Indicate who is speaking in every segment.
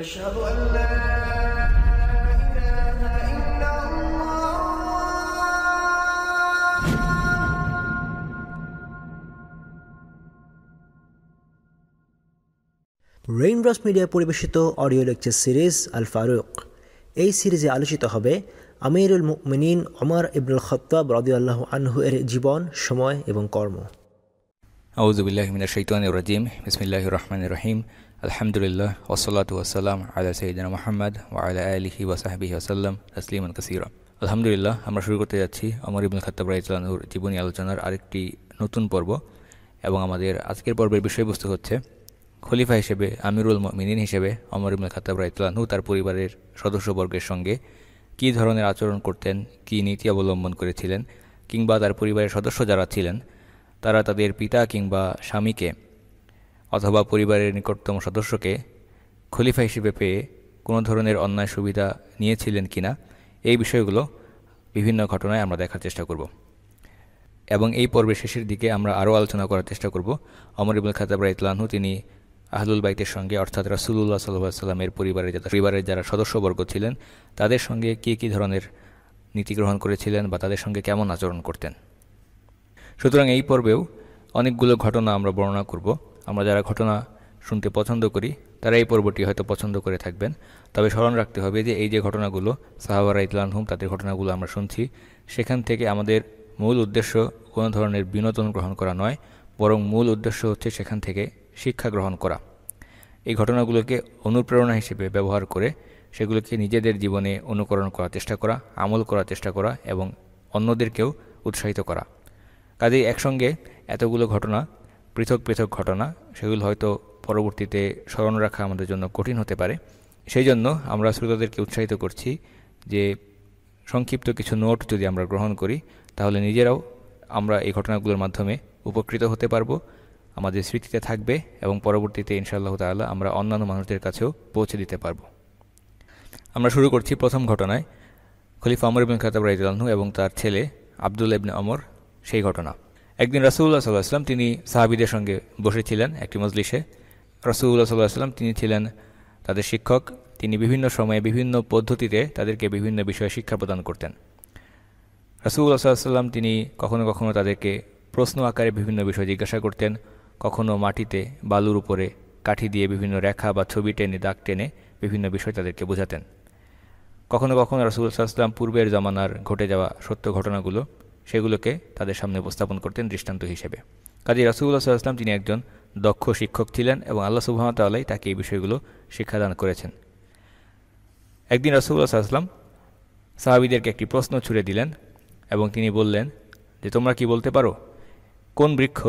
Speaker 1: রেইনড্রস media পরিবেশিত audio lecture series Al Farooq এই সিরিজে আলোচিত হবে আমিরুল মুমিনিন অমর ইবনুল খত্তাব রদি আল্লাহ আনহু এর জীবন সময় এবং কর্ম আউজুবিল্লাহমিনা শৈতান রাজিম বিসমিল্লাহ রহমান রহিম আলহামদুলিল্লাহ ওসলাত ওয়াসালাম আলা সঈদিন মোহাম্মদ ও আলা আলহি ওয়াসাহাবিহি ওসাল্লাম তসলিমান কাসিরা আলহামদুলিল্লাহ আমরা শুরু করতে যাচ্ছি অমর ইবুল খাতাব রাইতলানহুর জীবনী আলোচনার আরেকটি নতুন পর্ব এবং আমাদের আজকের পর্বের বিষয়বস্তু হচ্ছে খলিফা হিসেবে আমিরুল মিনিন হিসেবে অমর ইবুল খাতাব রাইতলানহু তার পরিবারের সদস্যবর্গের সঙ্গে কি ধরনের আচরণ করতেন কি নীতি অবলম্বন করেছিলেন কিংবা তার পরিবারের সদস্য যারা ছিলেন তারা তাদের পিতা কিংবা স্বামীকে অথবা পরিবারের নিকটতম সদস্যকে খলিফা হিসেবে পেয়ে কোনো ধরনের অন্যায় সুবিধা নিয়েছিলেন কিনা এই বিষয়গুলো বিভিন্ন ঘটনায় আমরা দেখার চেষ্টা করব এবং এই পর্বের শেষের দিকে আমরা আরও আলোচনা করার চেষ্টা করব অমর ইবুল খাতাব রাইতলানহু তিনি আহলুল বাইতের সঙ্গে অর্থাৎ রাসুল্লাহ সাল্লাহ সাল্লামের পরিবারের যারা পরিবারের যারা সদস্যবর্গ ছিলেন তাদের সঙ্গে কী কী ধরনের নীতি গ্রহণ করেছিলেন বা তাদের সঙ্গে কেমন আচরণ করতেন সুতরাং এই পর্বেও অনেকগুলো ঘটনা আমরা বর্ণনা করব আমরা যারা ঘটনা শুনতে পছন্দ করি তারা এই পর্বটি হয়তো পছন্দ করে থাকবেন তবে স্মরণ রাখতে হবে যে এই যে ঘটনাগুলো সাহাবারা ইতলানহুম তাদের ঘটনাগুলো আমরা শুনছি সেখান থেকে আমাদের মূল উদ্দেশ্য কোনো ধরনের বিনোদন গ্রহণ করা নয় বরং মূল উদ্দেশ্য হচ্ছে সেখান থেকে শিক্ষা গ্রহণ করা এই ঘটনাগুলোকে অনুপ্রেরণা হিসেবে ব্যবহার করে সেগুলোকে নিজেদের জীবনে অনুকরণ করার চেষ্টা করা আমল করার চেষ্টা করা এবং অন্যদেরকেও উৎসাহিত করা কাজেই একসঙ্গে এতগুলো ঘটনা পৃথক পৃথক ঘটনা সেগুলো হয়তো পরবর্তীতে স্মরণ রাখা আমাদের জন্য কঠিন হতে পারে সেই জন্য আমরা শ্রোতাদেরকে উৎসাহিত করছি যে সংক্ষিপ্ত কিছু নোট যদি আমরা গ্রহণ করি তাহলে নিজেরাও আমরা এই ঘটনাগুলোর মাধ্যমে উপকৃত হতে পারবো আমাদের স্মৃতিতে থাকবে এবং পরবর্তীতে ইনশাআল্লাহ তাআলা আমরা অন্যান্য মানুষদের কাছেও পৌঁছে দিতে পারব আমরা শুরু করছি প্রথম ঘটনায় খলিফা অমর ইবিন খাতাব রাইজুল্লাহ এবং তার ছেলে আবদুল্লাবিন অমর সেই ঘটনা একদিন রাসুল্লাহ সাল্লাহ তিনি সাহাবিদের সঙ্গে বসেছিলেন একটি মজলিসে রসুল্লাহ সাল্লাহ তিনি ছিলেন তাদের শিক্ষক তিনি বিভিন্ন সময়ে বিভিন্ন পদ্ধতিতে তাদেরকে বিভিন্ন বিষয়ে শিক্ষা প্রদান করতেন রাসুল্লাহ সাল্লাম তিনি কখনো কখনো তাদেরকে প্রশ্ন আকারে বিভিন্ন বিষয় জিজ্ঞাসা করতেন কখনো মাটিতে বালুর উপরে কাঠি দিয়ে বিভিন্ন রেখা বা ছবি টেনে দাগ টেনে বিভিন্ন বিষয় তাদেরকে বোঝাতেন কখনো কখনো রাসুল্লাহ সাল্লাম পূর্বের জমানার ঘটে যাওয়া সত্য ঘটনাগুলো সেগুলোকে তাদের সামনে উপস্থাপন করতেন দৃষ্টান্ত হিসেবে কাজী রাসুল্লাহ সাল্লাহাম তিনি একজন দক্ষ শিক্ষক ছিলেন এবং আল্লাহ সুবাহতাল্লাহ তাকে এই বিষয়গুলো শিক্ষাদান করেছেন একদিন রাসুল্লাহ সাল্লাম সাহাবিদেরকে একটি প্রশ্ন ছুড়ে দিলেন এবং তিনি বললেন যে তোমরা কি বলতে পারো কোন বৃক্ষ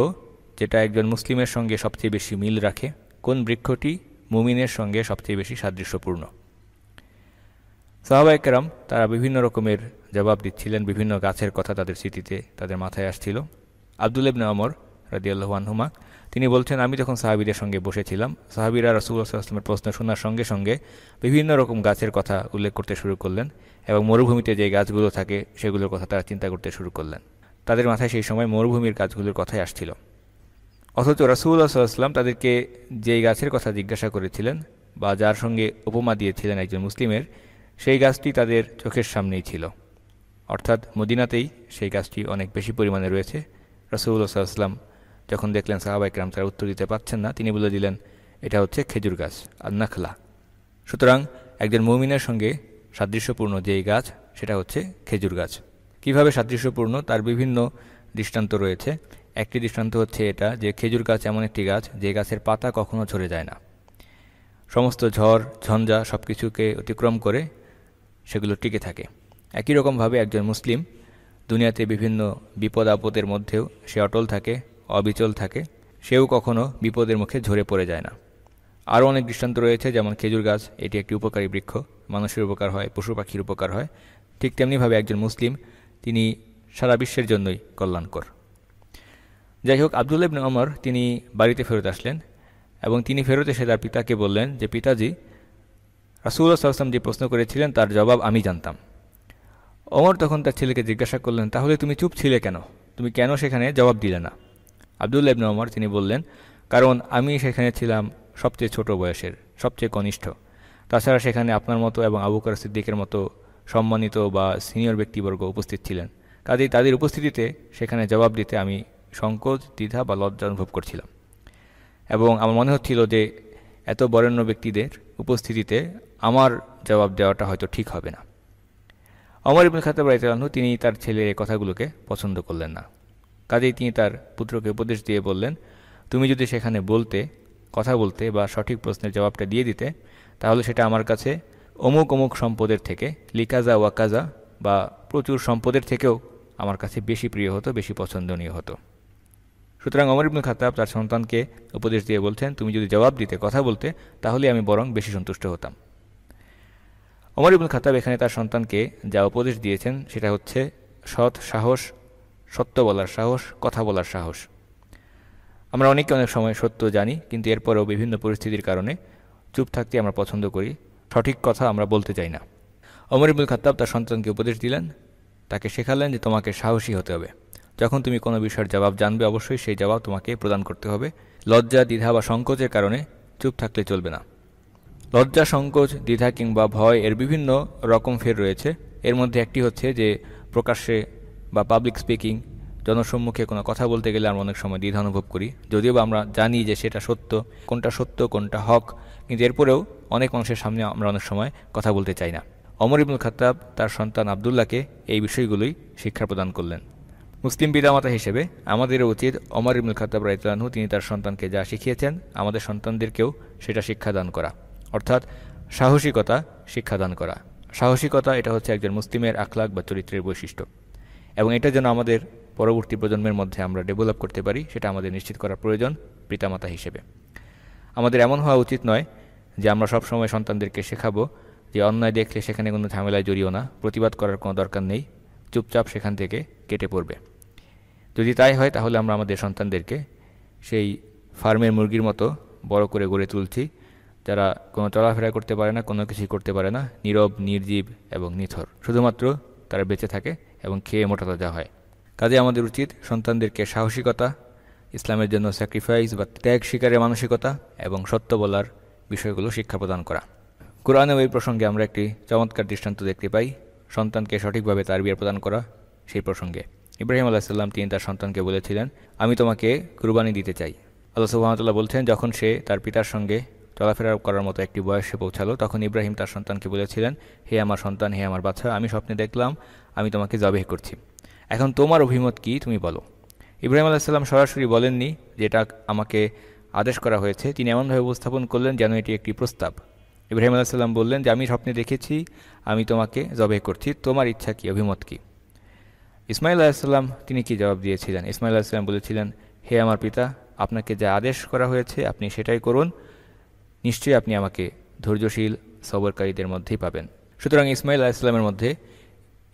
Speaker 1: যেটা একজন মুসলিমের সঙ্গে সবচেয়ে বেশি মিল রাখে কোন বৃক্ষটি মুমিনের সঙ্গে সবচেয়ে বেশি সাদৃশ্যপূর্ণ সাহাবা একরাম তারা বিভিন্ন রকমের জবাব দিচ্ছিলেন বিভিন্ন গাছের কথা তাদের স্মৃতিতে তাদের মাথায় আসছিল আবদুল ইবনে অমর রাজিয়াল্লাহ হুমা তিনি বলছেন আমি যখন সাহাবিদের সঙ্গে বসেছিলাম সাহাবিরা রসুল্লাহামের প্রশ্ন শোনার সঙ্গে সঙ্গে বিভিন্ন রকম গাছের কথা উল্লেখ করতে শুরু করলেন এবং মরুভূমিতে যে গাছগুলো থাকে সেগুলোর কথা তারা চিন্তা করতে শুরু করলেন তাদের মাথায় সেই সময় মরুভূমির গাছগুলোর কথাই আসছিল অথচ রাসুল্লাহ সাল্লাম তাদেরকে যেই গাছের কথা জিজ্ঞাসা করেছিলেন বা যার সঙ্গে উপমা দিয়েছিলেন একজন মুসলিমের সেই গাছটি তাদের চোখের সামনেই ছিল অর্থাৎ মদিনাতেই সেই গাছটি অনেক বেশি পরিমাণে রয়েছে রসুল্লা সাল্লাম যখন দেখলেন সাহাবাইকরাম তারা উত্তর দিতে পারছেন না তিনি বলে দিলেন এটা হচ্ছে খেজুর গাছ আর নাখলা সুতরাং একজন মৌমিনের সঙ্গে সাদৃশ্যপূর্ণ যেই গাছ সেটা হচ্ছে খেজুর গাছ কিভাবে সাদৃশ্যপূর্ণ তার বিভিন্ন দৃষ্টান্ত রয়েছে একটি দৃষ্টান্ত হচ্ছে এটা যে খেজুর গাছ এমন একটি গাছ যে গাছের পাতা কখনো ঝরে যায় না সমস্ত ঝড় ঝঞ্ঝা সব কিছুকে অতিক্রম করে সেগুলো টিকে থাকে একই রকমভাবে একজন মুসলিম দুনিয়াতে বিভিন্ন বিপদ আপদের মধ্যেও সে অটল থাকে অবিচল থাকে সেও কখনো বিপদের মুখে ঝরে পড়ে যায় না আরও অনেক দৃষ্টান্ত রয়েছে যেমন খেজুর গাছ এটি একটি উপকারী বৃক্ষ মানুষের উপকার হয় পশু পাখির উপকার হয় ঠিক তেমনিভাবে একজন মুসলিম তিনি সারা বিশ্বের জন্যই কল্যাণকর যাই হোক আবদুল্লাবিন অমর তিনি বাড়িতে ফেরত আসলেন এবং তিনি ফেরত এসে তার পিতাকে বললেন যে পিতাজি রাসুল্লাহ সাল্লাম যে প্রশ্ন করেছিলেন তার জবাব আমি জানতাম অমর তখন তার ছেলেকে জিজ্ঞাসা করলেন তাহলে তুমি চুপ ছিলে কেন তুমি কেন সেখানে জবাব দিলে না আবদুল্লাহ ইবনে অমর তিনি বললেন কারণ আমি সেখানে ছিলাম সবচেয়ে ছোট বয়সের সবচেয়ে কনিষ্ঠ তাছাড়া সেখানে আপনার মতো এবং আবুকার সিদ্দিকের মতো সম্মানিত বা সিনিয়র ব্যক্তিবর্গ উপস্থিত ছিলেন কাজেই তাদের উপস্থিতিতে সেখানে জবাব দিতে আমি সংকোচ দ্বিধা বা লজ্জা অনুভব করছিলাম এবং আমার মনে হচ্ছিল যে এত বরেণ্য ব্যক্তিদের উপস্থিতিতে আমার জবাব দেওয়াটা হয়তো ঠিক হবে না অমর ইবুল খাতাব রাইতালহু তিনি তার ছেলের এই কথাগুলোকে পছন্দ করলেন না কাজেই তিনি তার পুত্রকে উপদেশ দিয়ে বললেন তুমি যদি সেখানে বলতে কথা বলতে বা সঠিক প্রশ্নের জবাবটা দিয়ে দিতে তাহলে সেটা আমার কাছে অমুক অমুক সম্পদের থেকে লিকাজা ওয়াকাজা বা প্রচুর সম্পদের থেকেও আমার কাছে বেশি প্রিয় হতো বেশি পছন্দনীয় হতো সুতরাং অমর ইবুল খাতাব তার সন্তানকে উপদেশ দিয়ে বলছেন তুমি যদি জবাব দিতে কথা বলতে তাহলে আমি বরং বেশি সন্তুষ্ট হতাম অমর ইবুল খাতাব এখানে তার সন্তানকে যা উপদেশ দিয়েছেন সেটা হচ্ছে সৎ সাহস সত্য বলার সাহস কথা বলার সাহস আমরা অনেকে অনেক সময় সত্য জানি কিন্তু এরপরেও বিভিন্ন পরিস্থিতির কারণে চুপ থাকতে আমরা পছন্দ করি সঠিক কথা আমরা বলতে চাই না অমর ইবুল খাতাব তার সন্তানকে উপদেশ দিলেন তাকে শেখালেন যে তোমাকে সাহসী হতে হবে যখন তুমি কোনো বিষয়ের জবাব জানবে অবশ্যই সেই জবাব তোমাকে প্রদান করতে হবে লজ্জা দ্বিধা বা সংকোচের কারণে চুপ থাকলে চলবে না লজ্জা সংকোচ দ্বিধা কিংবা ভয় এর বিভিন্ন রকম ফের রয়েছে এর মধ্যে একটি হচ্ছে যে প্রকাশ্যে বা পাবলিক স্পিকিং জনসম্মুখে কোনো কথা বলতে গেলে আমরা অনেক সময় দ্বিধা অনুভব করি যদিও বা আমরা জানি যে সেটা সত্য কোনটা সত্য কোনটা হক কিন্তু এরপরেও অনেক মানুষের সামনে আমরা অনেক সময় কথা বলতে চাই না অমর ইবুল খাতাব তার সন্তান আবদুল্লাহকে এই বিষয়গুলোই শিক্ষা প্রদান করলেন মুসলিম পিতামাতা হিসেবে আমাদের উচিত অমর ইবুল খাতাব রাইতলানহু তিনি তার সন্তানকে যা শিখিয়েছেন আমাদের সন্তানদেরকেও সেটা শিক্ষা দান করা অর্থাৎ সাহসিকতা শিক্ষাদান করা সাহসিকতা এটা হচ্ছে একজন মুসলিমের আখলাখ বা চরিত্রের বৈশিষ্ট্য এবং এটা যেন আমাদের পরবর্তী প্রজন্মের মধ্যে আমরা ডেভেলপ করতে পারি সেটা আমাদের নিশ্চিত করা প্রয়োজন পিতামাতা হিসেবে আমাদের এমন হওয়া উচিত নয় যে আমরা সব সময় সন্তানদেরকে শেখাবো যে অন্যায় দেখলে সেখানে কোনো ঝামেলায় জড়িও না প্রতিবাদ করার কোনো দরকার নেই চুপচাপ সেখান থেকে কেটে পড়বে যদি তাই হয় তাহলে আমরা আমাদের সন্তানদেরকে সেই ফার্মের মুরগির মতো বড় করে গড়ে তুলছি যারা কোনো চলাফেরা করতে পারে না কোনো কিছুই করতে পারে না নীরব নির্জীব এবং নিথর শুধুমাত্র তারা বেঁচে থাকে এবং খেয়ে মোটাতাজা হয় কাজে আমাদের উচিত সন্তানদেরকে সাহসিকতা ইসলামের জন্য স্যাক্রিফাইস বা ত্যাগ শিকারের মানসিকতা এবং সত্য বলার বিষয়গুলো শিক্ষা প্রদান করা কোরআনেও ওই প্রসঙ্গে আমরা একটি চমৎকার দৃষ্টান্ত দেখতে পাই সন্তানকে সঠিকভাবে তার বিয়ে প্রদান করা সেই প্রসঙ্গে ইব্রাহিম আলাহিসাল্লাম তিনি তার সন্তানকে বলেছিলেন আমি তোমাকে কুরবানি দিতে চাই আল্লাহ সুহামতাল্লাহ বলছেন যখন সে তার পিতার সঙ্গে চলাফেরা করার মতো একটি বয়সে পৌঁছালো তখন ইব্রাহিম তার সন্তানকে বলেছিলেন হে আমার সন্তান হে আমার বাচ্চা আমি স্বপ্নে দেখলাম আমি তোমাকে জবেহ করছি এখন তোমার অভিমত কি তুমি বলো ইব্রাহিম আলাহিসাল্লাম সরাসরি বলেননি যেটা আমাকে আদেশ করা হয়েছে তিনি এমনভাবে উপস্থাপন করলেন যেন এটি একটি প্রস্তাব ইব্রাহিম আলাহিসাল্লাম বললেন যে আমি স্বপ্নে দেখেছি আমি তোমাকে জবে করছি তোমার ইচ্ছা কি অভিমত কি ইসমাইল আলাহিসাল্লাম তিনি কি জবাব দিয়েছিলেন ইসমাইল আলাহিসাল্লাম বলেছিলেন হে আমার পিতা আপনাকে যা আদেশ করা হয়েছে আপনি সেটাই করুন নিশ্চয়ই আপনি আমাকে ধৈর্যশীল সবরকারীদের মধ্যেই পাবেন সুতরাং ইসমাইল আলাইসলামের মধ্যে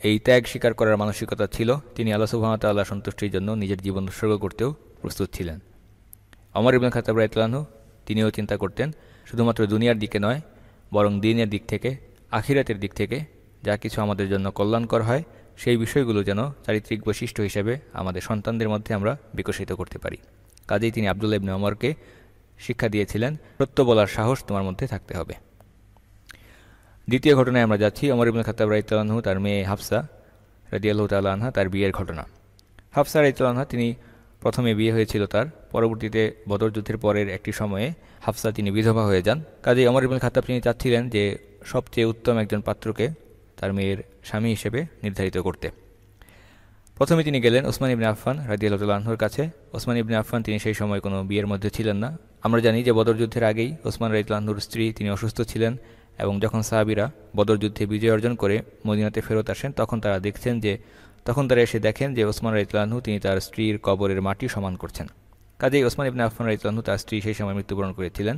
Speaker 1: এই ত্যাগ স্বীকার করার মানসিকতা ছিল তিনি আল্লাহ আল্লাহ সন্তুষ্টির জন্য নিজের জীবন উৎসর্গ করতেও প্রস্তুত ছিলেন অমর ইবুল খাতাব ইতলানহ তিনিও চিন্তা করতেন শুধুমাত্র দুনিয়ার দিকে নয় বরং দিনের দিক থেকে আখিরাতের দিক থেকে যা কিছু আমাদের জন্য কল্যাণকর হয় সেই বিষয়গুলো যেন চারিত্রিক বৈশিষ্ট্য হিসেবে আমাদের সন্তানদের মধ্যে আমরা বিকশিত করতে পারি কাজেই তিনি আবদুল্লা ইবনে অমরকে শিক্ষা দিয়েছিলেন সত্য বলার সাহস তোমার মধ্যে থাকতে হবে দ্বিতীয় ঘটনায় আমরা যাচ্ছি অমর ইবুল খাতাব রাইতালাহু তার মেয়ে হাফসা রাজিয়াল্লাহ তাল্লাহ আনহা তার বিয়ের ঘটনা হাফসা রাইতালাহা তিনি প্রথমে বিয়ে হয়েছিল তার পরবর্তীতে বদর যুদ্ধের পরের একটি সময়ে হাফসা তিনি বিধবা হয়ে যান কাজে অমর ইবুল খাতাব তিনি চাচ্ছিলেন যে সবচেয়ে উত্তম একজন পাত্রকে তার মেয়ের স্বামী হিসেবে নির্ধারিত করতে প্রথমে তিনি গেলেন ওসমান ইবনে আফফান রাজিয়াল্লাহ আনহুর কাছে ওসমান ইবনে আফফান তিনি সেই সময় কোনো বিয়ের মধ্যে ছিলেন না আমরা জানি যে বদরযুদ্ধের আগেই ওসমান রাইতলাহুর স্ত্রী তিনি অসুস্থ ছিলেন এবং যখন সাহাবিরা বদরযুদ্ধে বিজয় অর্জন করে মদিনাতে ফেরত আসেন তখন তারা দেখছেন যে তখন তারা এসে দেখেন যে ওসমান রাইতলাহু তিনি তার স্ত্রীর কবরের মাটি সমান করছেন কাজেই ওসমান ইবনে আফমান রাইতলাহু তার স্ত্রী সেই সময় মৃত্যুবরণ করেছিলেন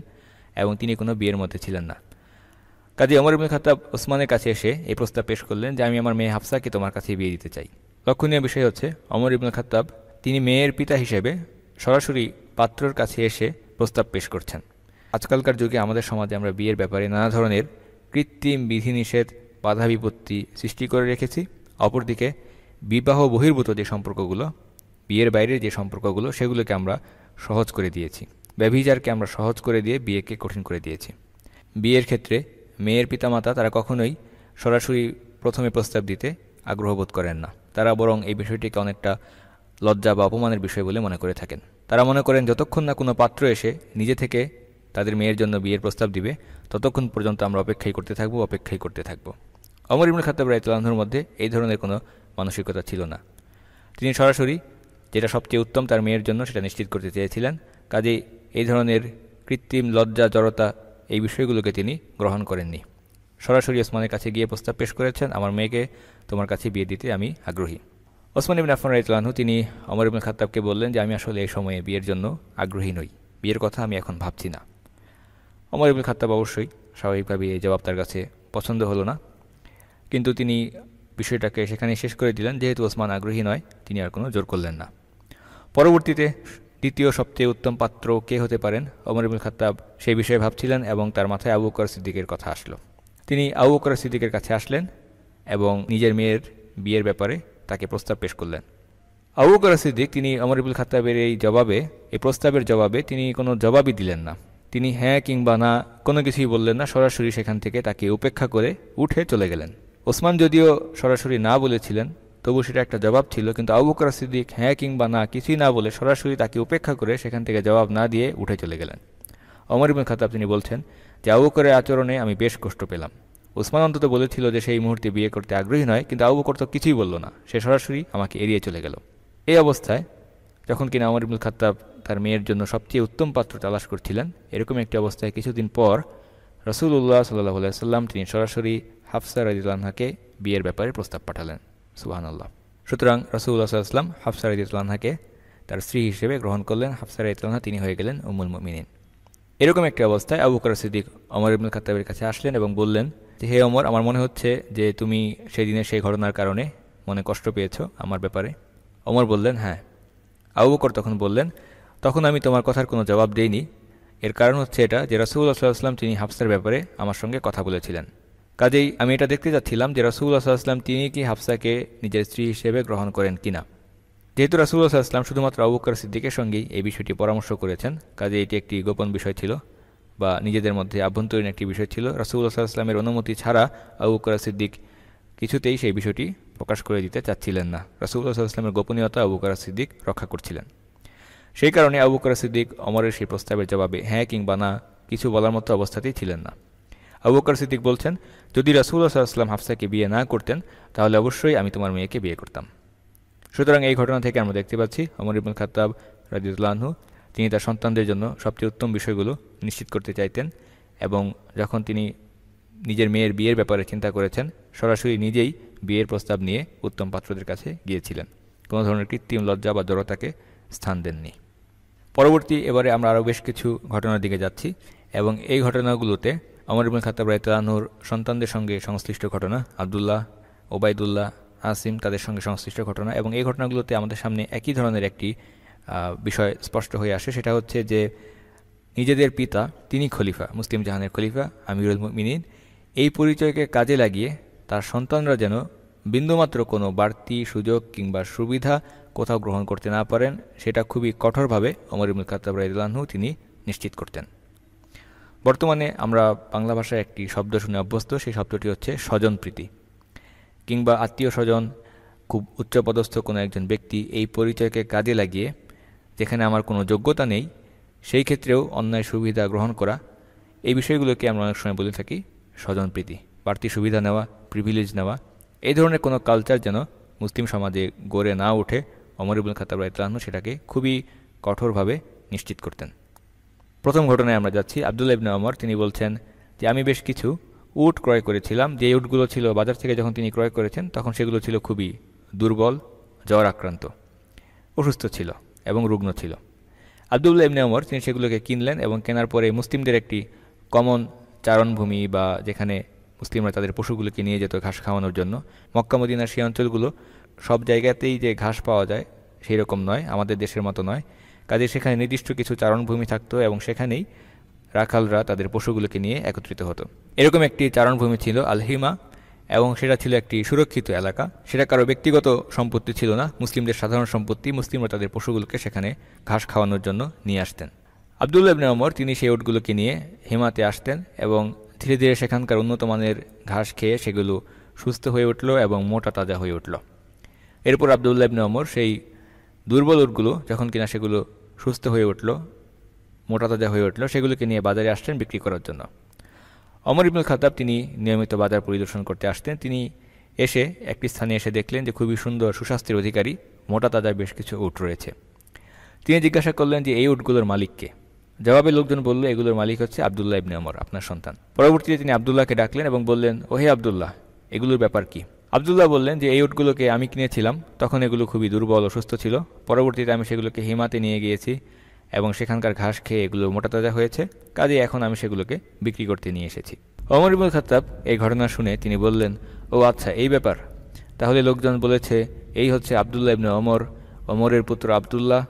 Speaker 1: এবং তিনি কোনো বিয়ের মধ্যে ছিলেন না কাজে অমর ইবনে খাতাব ওসমানের কাছে এসে এই প্রস্তাব পেশ করলেন যে আমি আমার মেয়ে হাফসাকে তোমার কাছে বিয়ে দিতে চাই লক্ষণীয় বিষয় হচ্ছে অমর ইবনে খাতাব তিনি মেয়ের পিতা হিসেবে সরাসরি পাত্রর কাছে এসে প্রস্তাব পেশ করছেন আজকালকার যুগে আমাদের সমাজে আমরা বিয়ের ব্যাপারে নানা ধরনের কৃত্রিম বিধিনিষেধ বাধা বিপত্তি সৃষ্টি করে রেখেছি অপরদিকে বিবাহ বহির্ভূত যে সম্পর্কগুলো বিয়ের বাইরের যে সম্পর্কগুলো সেগুলোকে আমরা সহজ করে দিয়েছি ব্যভিচারকে আমরা সহজ করে দিয়ে বিয়েকে কঠিন করে দিয়েছি বিয়ের ক্ষেত্রে মেয়ের পিতামাতা তারা কখনোই সরাসরি প্রথমে প্রস্তাব দিতে আগ্রহবোধ করেন না তারা বরং এই বিষয়টিকে অনেকটা লজ্জা বা অপমানের বিষয় বলে মনে করে থাকেন তারা মনে করেন যতক্ষণ না কোনো পাত্র এসে নিজে থেকে তাদের মেয়ের জন্য বিয়ের প্রস্তাব দিবে ততক্ষণ পর্যন্ত আমরা অপেক্ষাই করতে থাকব অপেক্ষাই করতে থাকব অমর ইমরুল খাতাব রায়তুল্লাহর মধ্যে এই ধরনের কোনো মানসিকতা ছিল না তিনি সরাসরি যেটা সবচেয়ে উত্তম তার মেয়ের জন্য সেটা নিশ্চিত করতে চেয়েছিলেন কাজেই এই ধরনের কৃত্রিম লজ্জা জড়তা এই বিষয়গুলোকে তিনি গ্রহণ করেননি সরাসরি ওসমানের কাছে গিয়ে প্রস্তাব পেশ করেছেন আমার মেয়েকে তোমার কাছে বিয়ে দিতে আমি আগ্রহী ওসমান ইবিন আফমান রাইতলানহু তিনি অমর ইবুল খাত্তাবকে বললেন যে আমি আসলে এই সময়ে বিয়ের জন্য আগ্রহী নই বিয়ের কথা আমি এখন ভাবছি না অমর ইবুল খাতাব অবশ্যই স্বাভাবিকভাবে এই জবাব তার কাছে পছন্দ হলো না কিন্তু তিনি বিষয়টাকে সেখানে শেষ করে দিলেন যেহেতু ওসমান আগ্রহী নয় তিনি আর কোনো জোর করলেন না পরবর্তীতে দ্বিতীয় সবচেয়ে উত্তম পাত্র কে হতে পারেন অমর ইবুল খাতাব সেই বিষয়ে ভাবছিলেন এবং তার মাথায় আবু বকর সিদ্দিকের কথা আসলো তিনি আবু বকর সিদ্দিকের কাছে আসলেন এবং নিজের মেয়ের বিয়ের ব্যাপারে তাকে প্রস্তাব পেশ করলেন আবু বকর সিদ্দিক তিনি অমরিবুল খাতাবের এই জবাবে এই প্রস্তাবের জবাবে তিনি কোনো জবাবই দিলেন না তিনি হ্যাঁ কিংবা না কোনো কিছুই বললেন না সরাসরি সেখান থেকে তাকে উপেক্ষা করে উঠে চলে গেলেন ওসমান যদিও সরাসরি না বলেছিলেন তবু সেটা একটা জবাব ছিল কিন্তু আবু বকর সিদ্দিক হ্যাঁ কিংবা না কিছুই না বলে সরাসরি তাকে উপেক্ষা করে সেখান থেকে জবাব না দিয়ে উঠে চলে গেলেন অমরিবুল খাতাব তিনি বলছেন যে আবুকরের আচরণে আমি বেশ কষ্ট পেলাম ওসমান অন্তত বলেছিল যে সেই মুহূর্তে বিয়ে করতে আগ্রহী নয় কিন্তু আবু বকর কিছুই বলল না সে সরাসরি আমাকে এড়িয়ে চলে গেল এই অবস্থায় যখন কিনা আমার ইবুল খাতাব তার মেয়ের জন্য সবচেয়ে উত্তম পাত্র তালাশ করছিলেন এরকম একটি অবস্থায় কিছুদিন পর রসুল উল্লাহ সাল্লাহ সাল্লাম তিনি সরাসরি হাফসার রাজিউল্লাহাকে বিয়ের ব্যাপারে প্রস্তাব পাঠালেন আল্লাহ সুতরাং রসুল্লাহ সাল্লাহ হাফসার রাজিউল্লাহাকে তার স্ত্রী হিসেবে গ্রহণ করলেন হাফসার রাজিউল্লাহ তিনি হয়ে গেলেন উমুল মিনিন এরকম একটি অবস্থায় আবু বকর সিদ্দিক অমর ইবনুল খাতাবের কাছে আসলেন এবং বললেন যে হে অমর আমার মনে হচ্ছে যে তুমি সেই দিনের সেই ঘটনার কারণে মনে কষ্ট পেয়েছ আমার ব্যাপারে অমর বললেন হ্যাঁ আবু বকর তখন বললেন তখন আমি তোমার কথার কোনো জবাব দেইনি এর কারণ হচ্ছে এটা যে রাসুল্লাহ সাল্লাহাম তিনি হাফসার ব্যাপারে আমার সঙ্গে কথা বলেছিলেন কাজেই আমি এটা দেখতে যাচ্ছিলাম যে রাসুল্লাহ আসলাম তিনি কি হাফসাকে নিজের স্ত্রী হিসেবে গ্রহণ করেন কিনা যেহেতু রাসুল্লাহ সাল্লাম শুধুমাত্র আবুকার সিদ্দিকের সঙ্গেই এই বিষয়টি পরামর্শ করেছেন কাজে এটি একটি গোপন বিষয় ছিল বা নিজেদের মধ্যে আভ্যন্তরীণ একটি বিষয় ছিল রাসুল্লাহ সাল্লামের অনুমতি ছাড়া আবুকার সিদ্দিক কিছুতেই সেই বিষয়টি প্রকাশ করে দিতে চাচ্ছিলেন না রাসুল্লাহ সাল্লামের গোপনীয়তা আবুকার সিদ্দিক রক্ষা করছিলেন সেই কারণে আবুকার সিদ্দিক অমরের সেই প্রস্তাবের জবাবে হ্যাঁ কিংবা না কিছু বলার মতো অবস্থাতেই ছিলেন না আবুকার সিদ্দিক বলছেন যদি রাসুল্লাহ সাল্লাম হাফসাকে বিয়ে না করতেন তাহলে অবশ্যই আমি তোমার মেয়েকে বিয়ে করতাম সুতরাং এই ঘটনা থেকে আমরা দেখতে পাচ্ছি অমর ইবুল খাতাব রাজিউদ্দুল্লাহ তিনি তার সন্তানদের জন্য সবচেয়ে উত্তম বিষয়গুলো নিশ্চিত করতে চাইতেন এবং যখন তিনি নিজের মেয়ের বিয়ের ব্যাপারে চিন্তা করেছেন সরাসরি নিজেই বিয়ের প্রস্তাব নিয়ে উত্তম পাত্রদের কাছে গিয়েছিলেন কোনো ধরনের কৃত্রিম লজ্জা বা জড়তাকে স্থান দেননি পরবর্তী এবারে আমরা আরও বেশ কিছু ঘটনার দিকে যাচ্ছি এবং এই ঘটনাগুলোতে অমর ইবুল খাতাব রায়তালাহুর সন্তানদের সঙ্গে সংশ্লিষ্ট ঘটনা আবদুল্লাহ ওবায়দুল্লাহ আসিম তাদের সঙ্গে সংশ্লিষ্ট ঘটনা এবং এই ঘটনাগুলোতে আমাদের সামনে একই ধরনের একটি বিষয় স্পষ্ট হয়ে আসে সেটা হচ্ছে যে নিজেদের পিতা তিনি খলিফা মুসলিম জাহানের খলিফা আমিরুল মিনীন এই পরিচয়কে কাজে লাগিয়ে তার সন্তানরা যেন বিন্দুমাত্র কোনো বাড়তি সুযোগ কিংবা সুবিধা কোথাও গ্রহণ করতে না পারেন সেটা খুবই কঠোরভাবে অমর ইমুল খাতাব রাইদুল্লাহু তিনি নিশ্চিত করতেন বর্তমানে আমরা বাংলা ভাষায় একটি শব্দ শুনে অভ্যস্ত সেই শব্দটি হচ্ছে স্বজনপ্রীতি কিংবা আত্মীয় স্বজন খুব উচ্চপদস্থ কোনো একজন ব্যক্তি এই পরিচয়কে কাজে লাগিয়ে যেখানে আমার কোনো যোগ্যতা নেই সেই ক্ষেত্রেও অন্যায় সুবিধা গ্রহণ করা এই বিষয়গুলোকে আমরা অনেক সময় বলে থাকি স্বজনপ্রীতি বাড়তি সুবিধা নেওয়া প্রিভিলেজ নেওয়া এই ধরনের কোনো কালচার যেন মুসলিম সমাজে গড়ে না ওঠে অমরিবুল ইবুল খাতাব রাইতলাহ সেটাকে খুবই কঠোরভাবে নিশ্চিত করতেন প্রথম ঘটনায় আমরা যাচ্ছি আবদুল্লাবিন অমর তিনি বলছেন যে আমি বেশ কিছু উট ক্রয় করেছিলাম যে উটগুলো ছিল বাজার থেকে যখন তিনি ক্রয় করেছেন তখন সেগুলো ছিল খুবই দুর্বল জ্বর আক্রান্ত অসুস্থ ছিল এবং রুগ্ন ছিল আবদুল্লাহ ইমনে ওমর তিনি সেগুলোকে কিনলেন এবং কেনার পরে মুসলিমদের একটি কমন চারণভূমি বা যেখানে মুসলিমরা তাদের পশুগুলোকে নিয়ে যেত ঘাস খাওয়ানোর জন্য মক্কামদিনার সেই অঞ্চলগুলো সব জায়গাতেই যে ঘাস পাওয়া যায় সেই রকম নয় আমাদের দেশের মতো নয় কাজে সেখানে নির্দিষ্ট কিছু চারণভূমি থাকতো এবং সেখানেই রাখালরা তাদের পশুগুলোকে নিয়ে একত্রিত হতো এরকম একটি চারণভূমি ছিল আলহিমা এবং সেটা ছিল একটি সুরক্ষিত এলাকা সেটা কারো ব্যক্তিগত সম্পত্তি ছিল না মুসলিমদের সাধারণ সম্পত্তি মুসলিমরা তাদের পশুগুলোকে সেখানে ঘাস খাওয়ানোর জন্য নিয়ে আসতেন আবদুল্লা ইবনে ওমর তিনি সেই উটগুলোকে নিয়ে হেমাতে আসতেন এবং ধীরে ধীরে সেখানকার উন্নত মানের ঘাস খেয়ে সেগুলো সুস্থ হয়ে উঠল এবং মোটা তাজা হয়ে উঠল এরপর আবদুল্লা ইবনে ওমর সেই দুর্বল উটগুলো যখন কিনা সেগুলো সুস্থ হয়ে উঠল মোটাতাজা হয়ে উঠল সেগুলোকে নিয়ে বাজারে আসতেন বিক্রি করার জন্য অমর ইবনুল খাতাব তিনি নিয়মিত বাজার পরিদর্শন করতে আসতেন তিনি এসে একটি স্থানে এসে দেখলেন যে খুবই সুন্দর সুস্বাস্থ্যের অধিকারী মোটা তাজা বেশ কিছু উট রয়েছে তিনি জিজ্ঞাসা করলেন যে এই উটগুলোর মালিককে জবাবে লোকজন বলল এগুলোর মালিক হচ্ছে আবদুল্লাহ ইবনে অমর আপনার সন্তান পরবর্তীতে তিনি আবদুল্লাহকে ডাকলেন এবং বললেন ওহে আবদুল্লাহ এগুলোর ব্যাপার কি আবদুল্লাহ বললেন যে এই উটগুলোকে আমি কিনেছিলাম তখন এগুলো খুবই দুর্বল অসুস্থ ছিল পরবর্তীতে আমি সেগুলোকে হিমাতে নিয়ে গিয়েছি এবং সেখানকার ঘাস খেয়ে এগুলো মোটা তাজা হয়েছে কাজে এখন আমি সেগুলোকে বিক্রি করতে নিয়ে এসেছি অমর ইবুল খাতাব এই ঘটনা শুনে তিনি বললেন ও আচ্ছা এই ব্যাপার তাহলে লোকজন বলেছে এই হচ্ছে আবদুল্লাহ ইবনে অমর অমরের পুত্র আবদুল্লাহ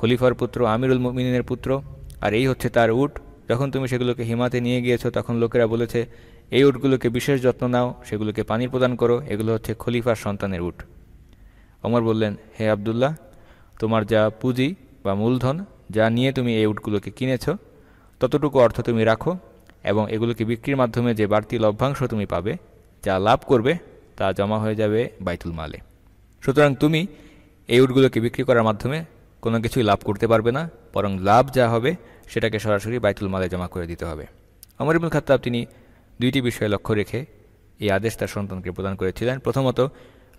Speaker 1: খলিফার পুত্র আমিরুল মিনের পুত্র আর এই হচ্ছে তার উট যখন তুমি সেগুলোকে হিমাতে নিয়ে গিয়েছো তখন লোকেরা বলেছে এই উটগুলোকে বিশেষ যত্ন নাও সেগুলোকে পানি প্রদান করো এগুলো হচ্ছে খলিফার সন্তানের উট অমর বললেন হে আবদুল্লাহ তোমার যা পুঁজি বা মূলধন যা নিয়ে তুমি এই উটগুলোকে কিনেছ ততটুকু অর্থ তুমি রাখো এবং এগুলোকে বিক্রির মাধ্যমে যে বাড়তি লভ্যাংশ তুমি পাবে যা লাভ করবে তা জমা হয়ে যাবে বাইতুল মালে সুতরাং তুমি এই উটগুলোকে বিক্রি করার মাধ্যমে কোনো কিছুই লাভ করতে পারবে না বরং লাভ যা হবে সেটাকে সরাসরি বাইতুল মালে জমা করে দিতে হবে অমর ইবুল খাতাব তিনি দুইটি বিষয়ে লক্ষ্য রেখে এই আদেশ তার সন্তানকে প্রদান করেছিলেন প্রথমত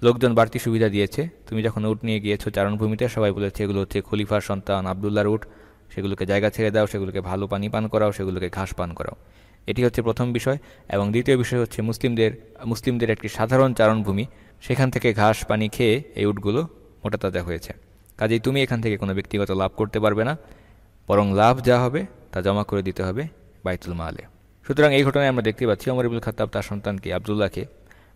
Speaker 1: লোকজন বাড়তি সুবিধা দিয়েছে তুমি যখন উট নিয়ে গিয়েছো চারণভূমিতে সবাই বলেছে এগুলো হচ্ছে খলিফার সন্তান আবদুল্লার উট সেগুলোকে জায়গা ছেড়ে দাও সেগুলোকে ভালো পানি পান করাও সেগুলোকে ঘাস পান করাও এটি হচ্ছে প্রথম বিষয় এবং দ্বিতীয় বিষয় হচ্ছে মুসলিমদের মুসলিমদের একটি সাধারণ চারণভূমি সেখান থেকে ঘাস পানি খেয়ে এই উটগুলো মোটা তাজা হয়েছে কাজেই তুমি এখান থেকে কোনো ব্যক্তিগত লাভ করতে পারবে না বরং লাভ যা হবে তা জমা করে দিতে হবে বাইতুল মালে সুতরাং এই ঘটনায় আমরা দেখতে পাচ্ছি অমর ইবুল খাতাব তার সন্তানকে আবদুল্লাহকে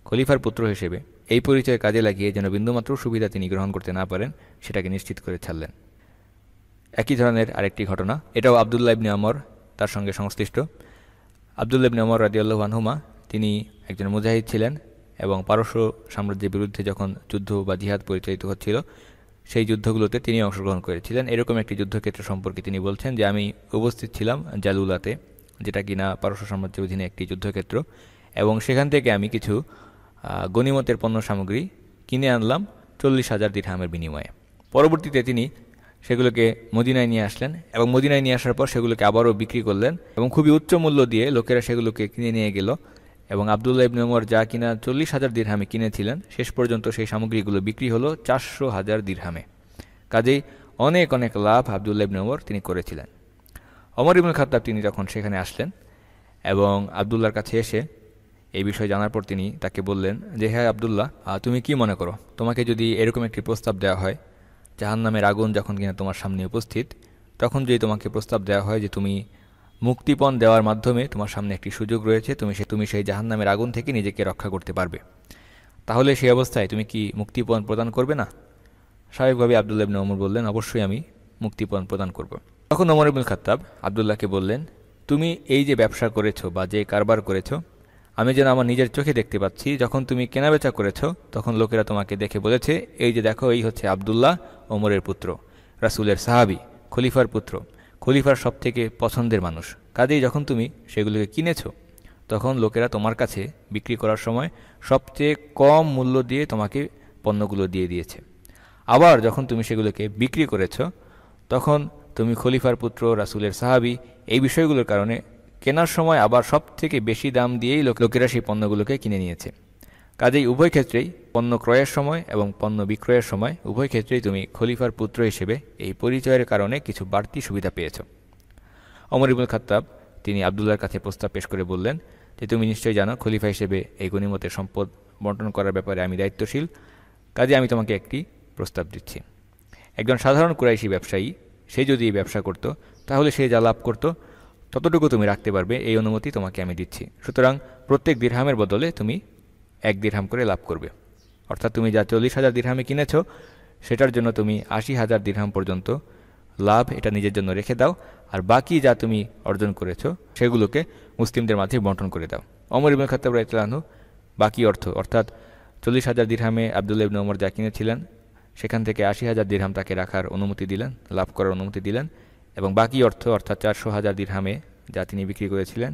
Speaker 1: খলিফার পুত্র হিসেবে এই পরিচয় কাজে লাগিয়ে যেন বিন্দুমাত্র সুবিধা তিনি গ্রহণ করতে না পারেন সেটাকে নিশ্চিত করে ছাড়লেন একই ধরনের আরেকটি ঘটনা এটাও আবদুল্লা ইবনে অমর তার সঙ্গে সংশ্লিষ্ট আবদুল্লা ইবনে অমর রাজিউল্লাহ আনহুমা তিনি একজন মুজাহিদ ছিলেন এবং পারস্য সাম্রাজ্যের বিরুদ্ধে যখন যুদ্ধ বা জিহাদ পরিচালিত হচ্ছিল সেই যুদ্ধগুলোতে তিনি অংশগ্রহণ করেছিলেন এরকম একটি যুদ্ধক্ষেত্র সম্পর্কে তিনি বলছেন যে আমি উপস্থিত ছিলাম জালুলাতে যেটা কিনা পারস্য সাম্রাজ্যের অধীনে একটি যুদ্ধক্ষেত্র এবং সেখান থেকে আমি কিছু গনিমতের পণ্য সামগ্রী কিনে আনলাম চল্লিশ হাজার দিরহামের বিনিময়ে পরবর্তীতে তিনি সেগুলোকে মদিনায় নিয়ে আসলেন এবং মদিনায় নিয়ে আসার পর সেগুলোকে আবারও বিক্রি করলেন এবং খুবই উচ্চ মূল্য দিয়ে লোকেরা সেগুলোকে কিনে নিয়ে গেল এবং আবদুল্লাহ ইবনে ওমর যা কিনা চল্লিশ হাজার দিরহামে কিনেছিলেন শেষ পর্যন্ত সেই সামগ্রীগুলো বিক্রি হলো চারশো হাজার দিরহামে কাজেই অনেক অনেক লাভ আবদুল্লাহ ইবনে ওমর তিনি করেছিলেন অমর ইবুল খাতাব তিনি যখন সেখানে আসলেন এবং আবদুল্লার কাছে এসে এই বিষয়ে জানার পর তিনি তাকে বললেন যে হ্যাঁ আবদুল্লাহ তুমি কি মনে করো তোমাকে যদি এরকম একটি প্রস্তাব দেওয়া হয় জাহান নামের আগুন যখন কিনা তোমার সামনে উপস্থিত তখন যদি তোমাকে প্রস্তাব দেওয়া হয় যে তুমি মুক্তিপণ দেওয়ার মাধ্যমে তোমার সামনে একটি সুযোগ রয়েছে তুমি সে তুমি সেই জাহান নামের আগুন থেকে নিজেকে রক্ষা করতে পারবে তাহলে সেই অবস্থায় তুমি কি মুক্তিপণ প্রদান করবে না স্বাভাবিকভাবে আবদুল্লাহ ইবিন ওমর বললেন অবশ্যই আমি মুক্তিপণ প্রদান করব তখন ওমর ইবুল খাত্তাব আবদুল্লাহকে বললেন তুমি এই যে ব্যবসা করেছো বা যে কারবার করেছো আমি যেন আমার নিজের চোখে দেখতে পাচ্ছি যখন তুমি কেনাবেচা করেছ তখন লোকেরা তোমাকে দেখে বলেছে এই যে দেখো এই হচ্ছে আবদুল্লাহ ওমরের পুত্র রাসুলের সাহাবি খলিফার পুত্র খলিফার সব থেকে পছন্দের মানুষ কাজেই যখন তুমি সেগুলোকে কিনেছ তখন লোকেরা তোমার কাছে বিক্রি করার সময় সবচেয়ে কম মূল্য দিয়ে তোমাকে পণ্যগুলো দিয়ে দিয়েছে আবার যখন তুমি সেগুলোকে বিক্রি করেছ তখন তুমি খলিফার পুত্র রাসুলের সাহাবি এই বিষয়গুলোর কারণে কেনার সময় আবার সব থেকে বেশি দাম দিয়েই লোকেরা সেই পণ্যগুলোকে কিনে নিয়েছে কাজেই উভয় ক্ষেত্রেই পণ্য ক্রয়ের সময় এবং পণ্য বিক্রয়ের সময় উভয় ক্ষেত্রেই তুমি খলিফার পুত্র হিসেবে এই পরিচয়ের কারণে কিছু বাড়তি সুবিধা পেয়েছ অমর ইবুল খাত্তাব তিনি আবদুল্লার কাছে প্রস্তাব পেশ করে বললেন যে তুমি নিশ্চয়ই জানো খলিফা হিসেবে এই গণিমতের সম্পদ বন্টন করার ব্যাপারে আমি দায়িত্বশীল কাজে আমি তোমাকে একটি প্রস্তাব দিচ্ছি একজন সাধারণ কুরাইশি ব্যবসায়ী সে যদি এই ব্যবসা করত তাহলে সে যা লাভ করতো ততটুকু তুমি রাখতে পারবে এই অনুমতি তোমাকে আমি দিচ্ছি সুতরাং প্রত্যেক দীর্হামের বদলে তুমি এক দীর্হাম করে লাভ করবে অর্থাৎ তুমি যা চল্লিশ হাজার দীর্হামে কিনেছ সেটার জন্য তুমি আশি হাজার দীর্হাম পর্যন্ত লাভ এটা নিজের জন্য রেখে দাও আর বাকি যা তুমি অর্জন করেছ সেগুলোকে মুসলিমদের মাঝে বন্টন করে দাও অমর ইবুল খাতাব রাইতলানহু বাকি অর্থ অর্থাৎ চল্লিশ হাজার দীর্হামে আবদুল ইবনু ওমর যা কিনেছিলেন সেখান থেকে আশি হাজার দীর্হাম তাকে রাখার অনুমতি দিলেন লাভ করার অনুমতি দিলেন এবং বাকি অর্থ অর্থাৎ চারশো হাজার দিরহামে যা তিনি বিক্রি করেছিলেন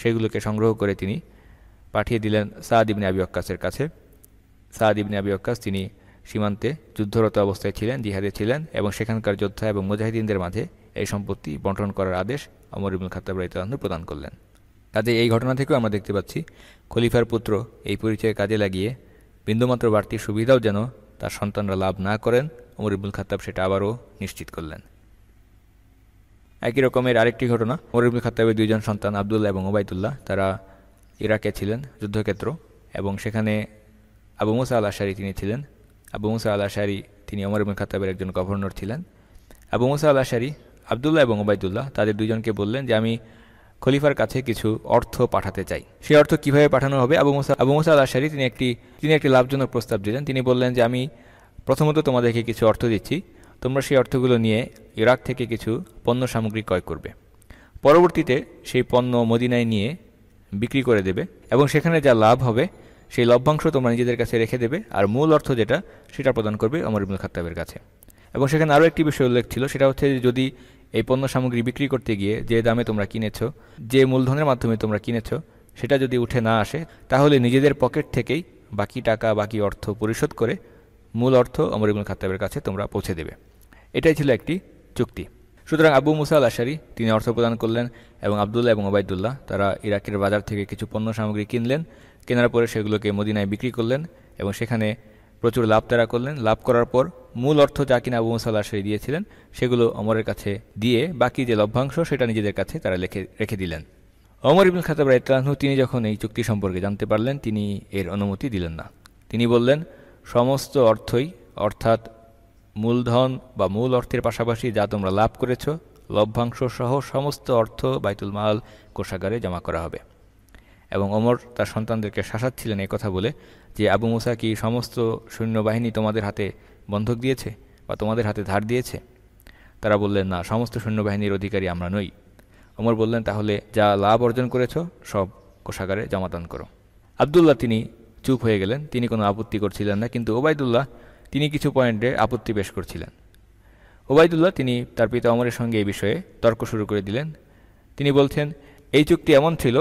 Speaker 1: সেগুলোকে সংগ্রহ করে তিনি পাঠিয়ে দিলেন সাদ ইবনে আবি অক্কাসের কাছে সাদ ইবনে আবি অক্কাস তিনি সীমান্তে যুদ্ধরত অবস্থায় ছিলেন জিহাদে ছিলেন এবং সেখানকার যোদ্ধা এবং মুজাহিদিনদের মাঝে এই সম্পত্তি বন্টন করার আদেশ অমর ইবুল খাতাব রাইতালাহু প্রদান করলেন কাজে এই ঘটনা থেকেও আমরা দেখতে পাচ্ছি খলিফার পুত্র এই পরিচয়ে কাজে লাগিয়ে বিন্দুমাত্র বাড়তি সুবিধাও যেন তার সন্তানরা লাভ না করেন অমর ইবুল খাতাব সেটা আবারও নিশ্চিত করলেন একই রকমের আরেকটি ঘটনা মরিবুল খাতাবের দুইজন সন্তান আবদুল্লাহ এবং ওবায়দুল্লাহ তারা ইরাকে ছিলেন যুদ্ধক্ষেত্র এবং সেখানে আবু মুসা আল আশারি তিনি ছিলেন আবু মুসা আল আশারি তিনি অমর ইবুল খাতাবের একজন গভর্নর ছিলেন আবু মুসা আল আশারি আবদুল্লাহ এবং ওবায়দুল্লাহ তাদের দুজনকে বললেন যে আমি খলিফার কাছে কিছু অর্থ পাঠাতে চাই সেই অর্থ কিভাবে পাঠানো হবে আবু মুসা আবু মুসা আল আশারি তিনি একটি তিনি একটি লাভজনক প্রস্তাব দিলেন তিনি বললেন যে আমি প্রথমত তোমাদেরকে কিছু অর্থ দিচ্ছি তোমরা সেই অর্থগুলো নিয়ে ইরাক থেকে কিছু পণ্য সামগ্রী ক্রয় করবে পরবর্তীতে সেই পণ্য মদিনায় নিয়ে বিক্রি করে দেবে এবং সেখানে যা লাভ হবে সেই লভ্যাংশ তোমরা নিজেদের কাছে রেখে দেবে আর মূল অর্থ যেটা সেটা প্রদান করবে অমর ইবনুল খাতাবের কাছে এবং সেখানে আরও একটি বিষয় উল্লেখ ছিল সেটা হচ্ছে যদি এই পণ্য সামগ্রী বিক্রি করতে গিয়ে যে দামে তোমরা কিনেছ যে মূলধনের মাধ্যমে তোমরা কিনেছ সেটা যদি উঠে না আসে তাহলে নিজেদের পকেট থেকেই বাকি টাকা বাকি অর্থ পরিশোধ করে মূল অর্থ অমর ইবুল খাতাবের কাছে তোমরা পৌঁছে দেবে এটাই ছিল একটি চুক্তি সুতরাং আবু মুসা আশারি তিনি অর্থ প্রদান করলেন এবং আবদুল্লাহ এবং ওবায়দুল্লাহ তারা ইরাকের বাজার থেকে কিছু পণ্য সামগ্রী কিনলেন কেনার পরে সেগুলোকে মদিনায় বিক্রি করলেন এবং সেখানে প্রচুর লাভ তারা করলেন লাভ করার পর মূল অর্থ যা কিনা আবু মুসাল আশারি দিয়েছিলেন সেগুলো অমরের কাছে দিয়ে বাকি যে লভ্যাংশ সেটা নিজেদের কাছে তারা লেখে রেখে দিলেন অমর ইবুল খাতাব রাইতলাহু তিনি যখন এই চুক্তি সম্পর্কে জানতে পারলেন তিনি এর অনুমতি দিলেন না তিনি বললেন সমস্ত অর্থই অর্থাৎ মূলধন বা মূল অর্থের পাশাপাশি যা তোমরা লাভ করেছ লভ্যাংশ সহ সমস্ত অর্থ বাইতুল মাল কোষাগারে জমা করা হবে এবং অমর তার সন্তানদেরকে শাসাচ্ছিলেন কথা বলে যে আবু মুসা কি সমস্ত সৈন্যবাহিনী তোমাদের হাতে বন্ধক দিয়েছে বা তোমাদের হাতে ধার দিয়েছে তারা বললেন না সমস্ত সৈন্যবাহিনীর অধিকারী আমরা নই অমর বললেন তাহলে যা লাভ অর্জন করেছ সব কোষাগারে জমাদান করো আবদুল্লাহ তিনি চুপ হয়ে গেলেন তিনি কোনো আপত্তি করছিলেন না কিন্তু ওবায়দুল্লাহ তিনি কিছু পয়েন্টে আপত্তি পেশ করছিলেন ওবায়দুল্লাহ তিনি তার পিতা অমরের সঙ্গে এই বিষয়ে তর্ক শুরু করে দিলেন তিনি বলছেন এই চুক্তি এমন ছিল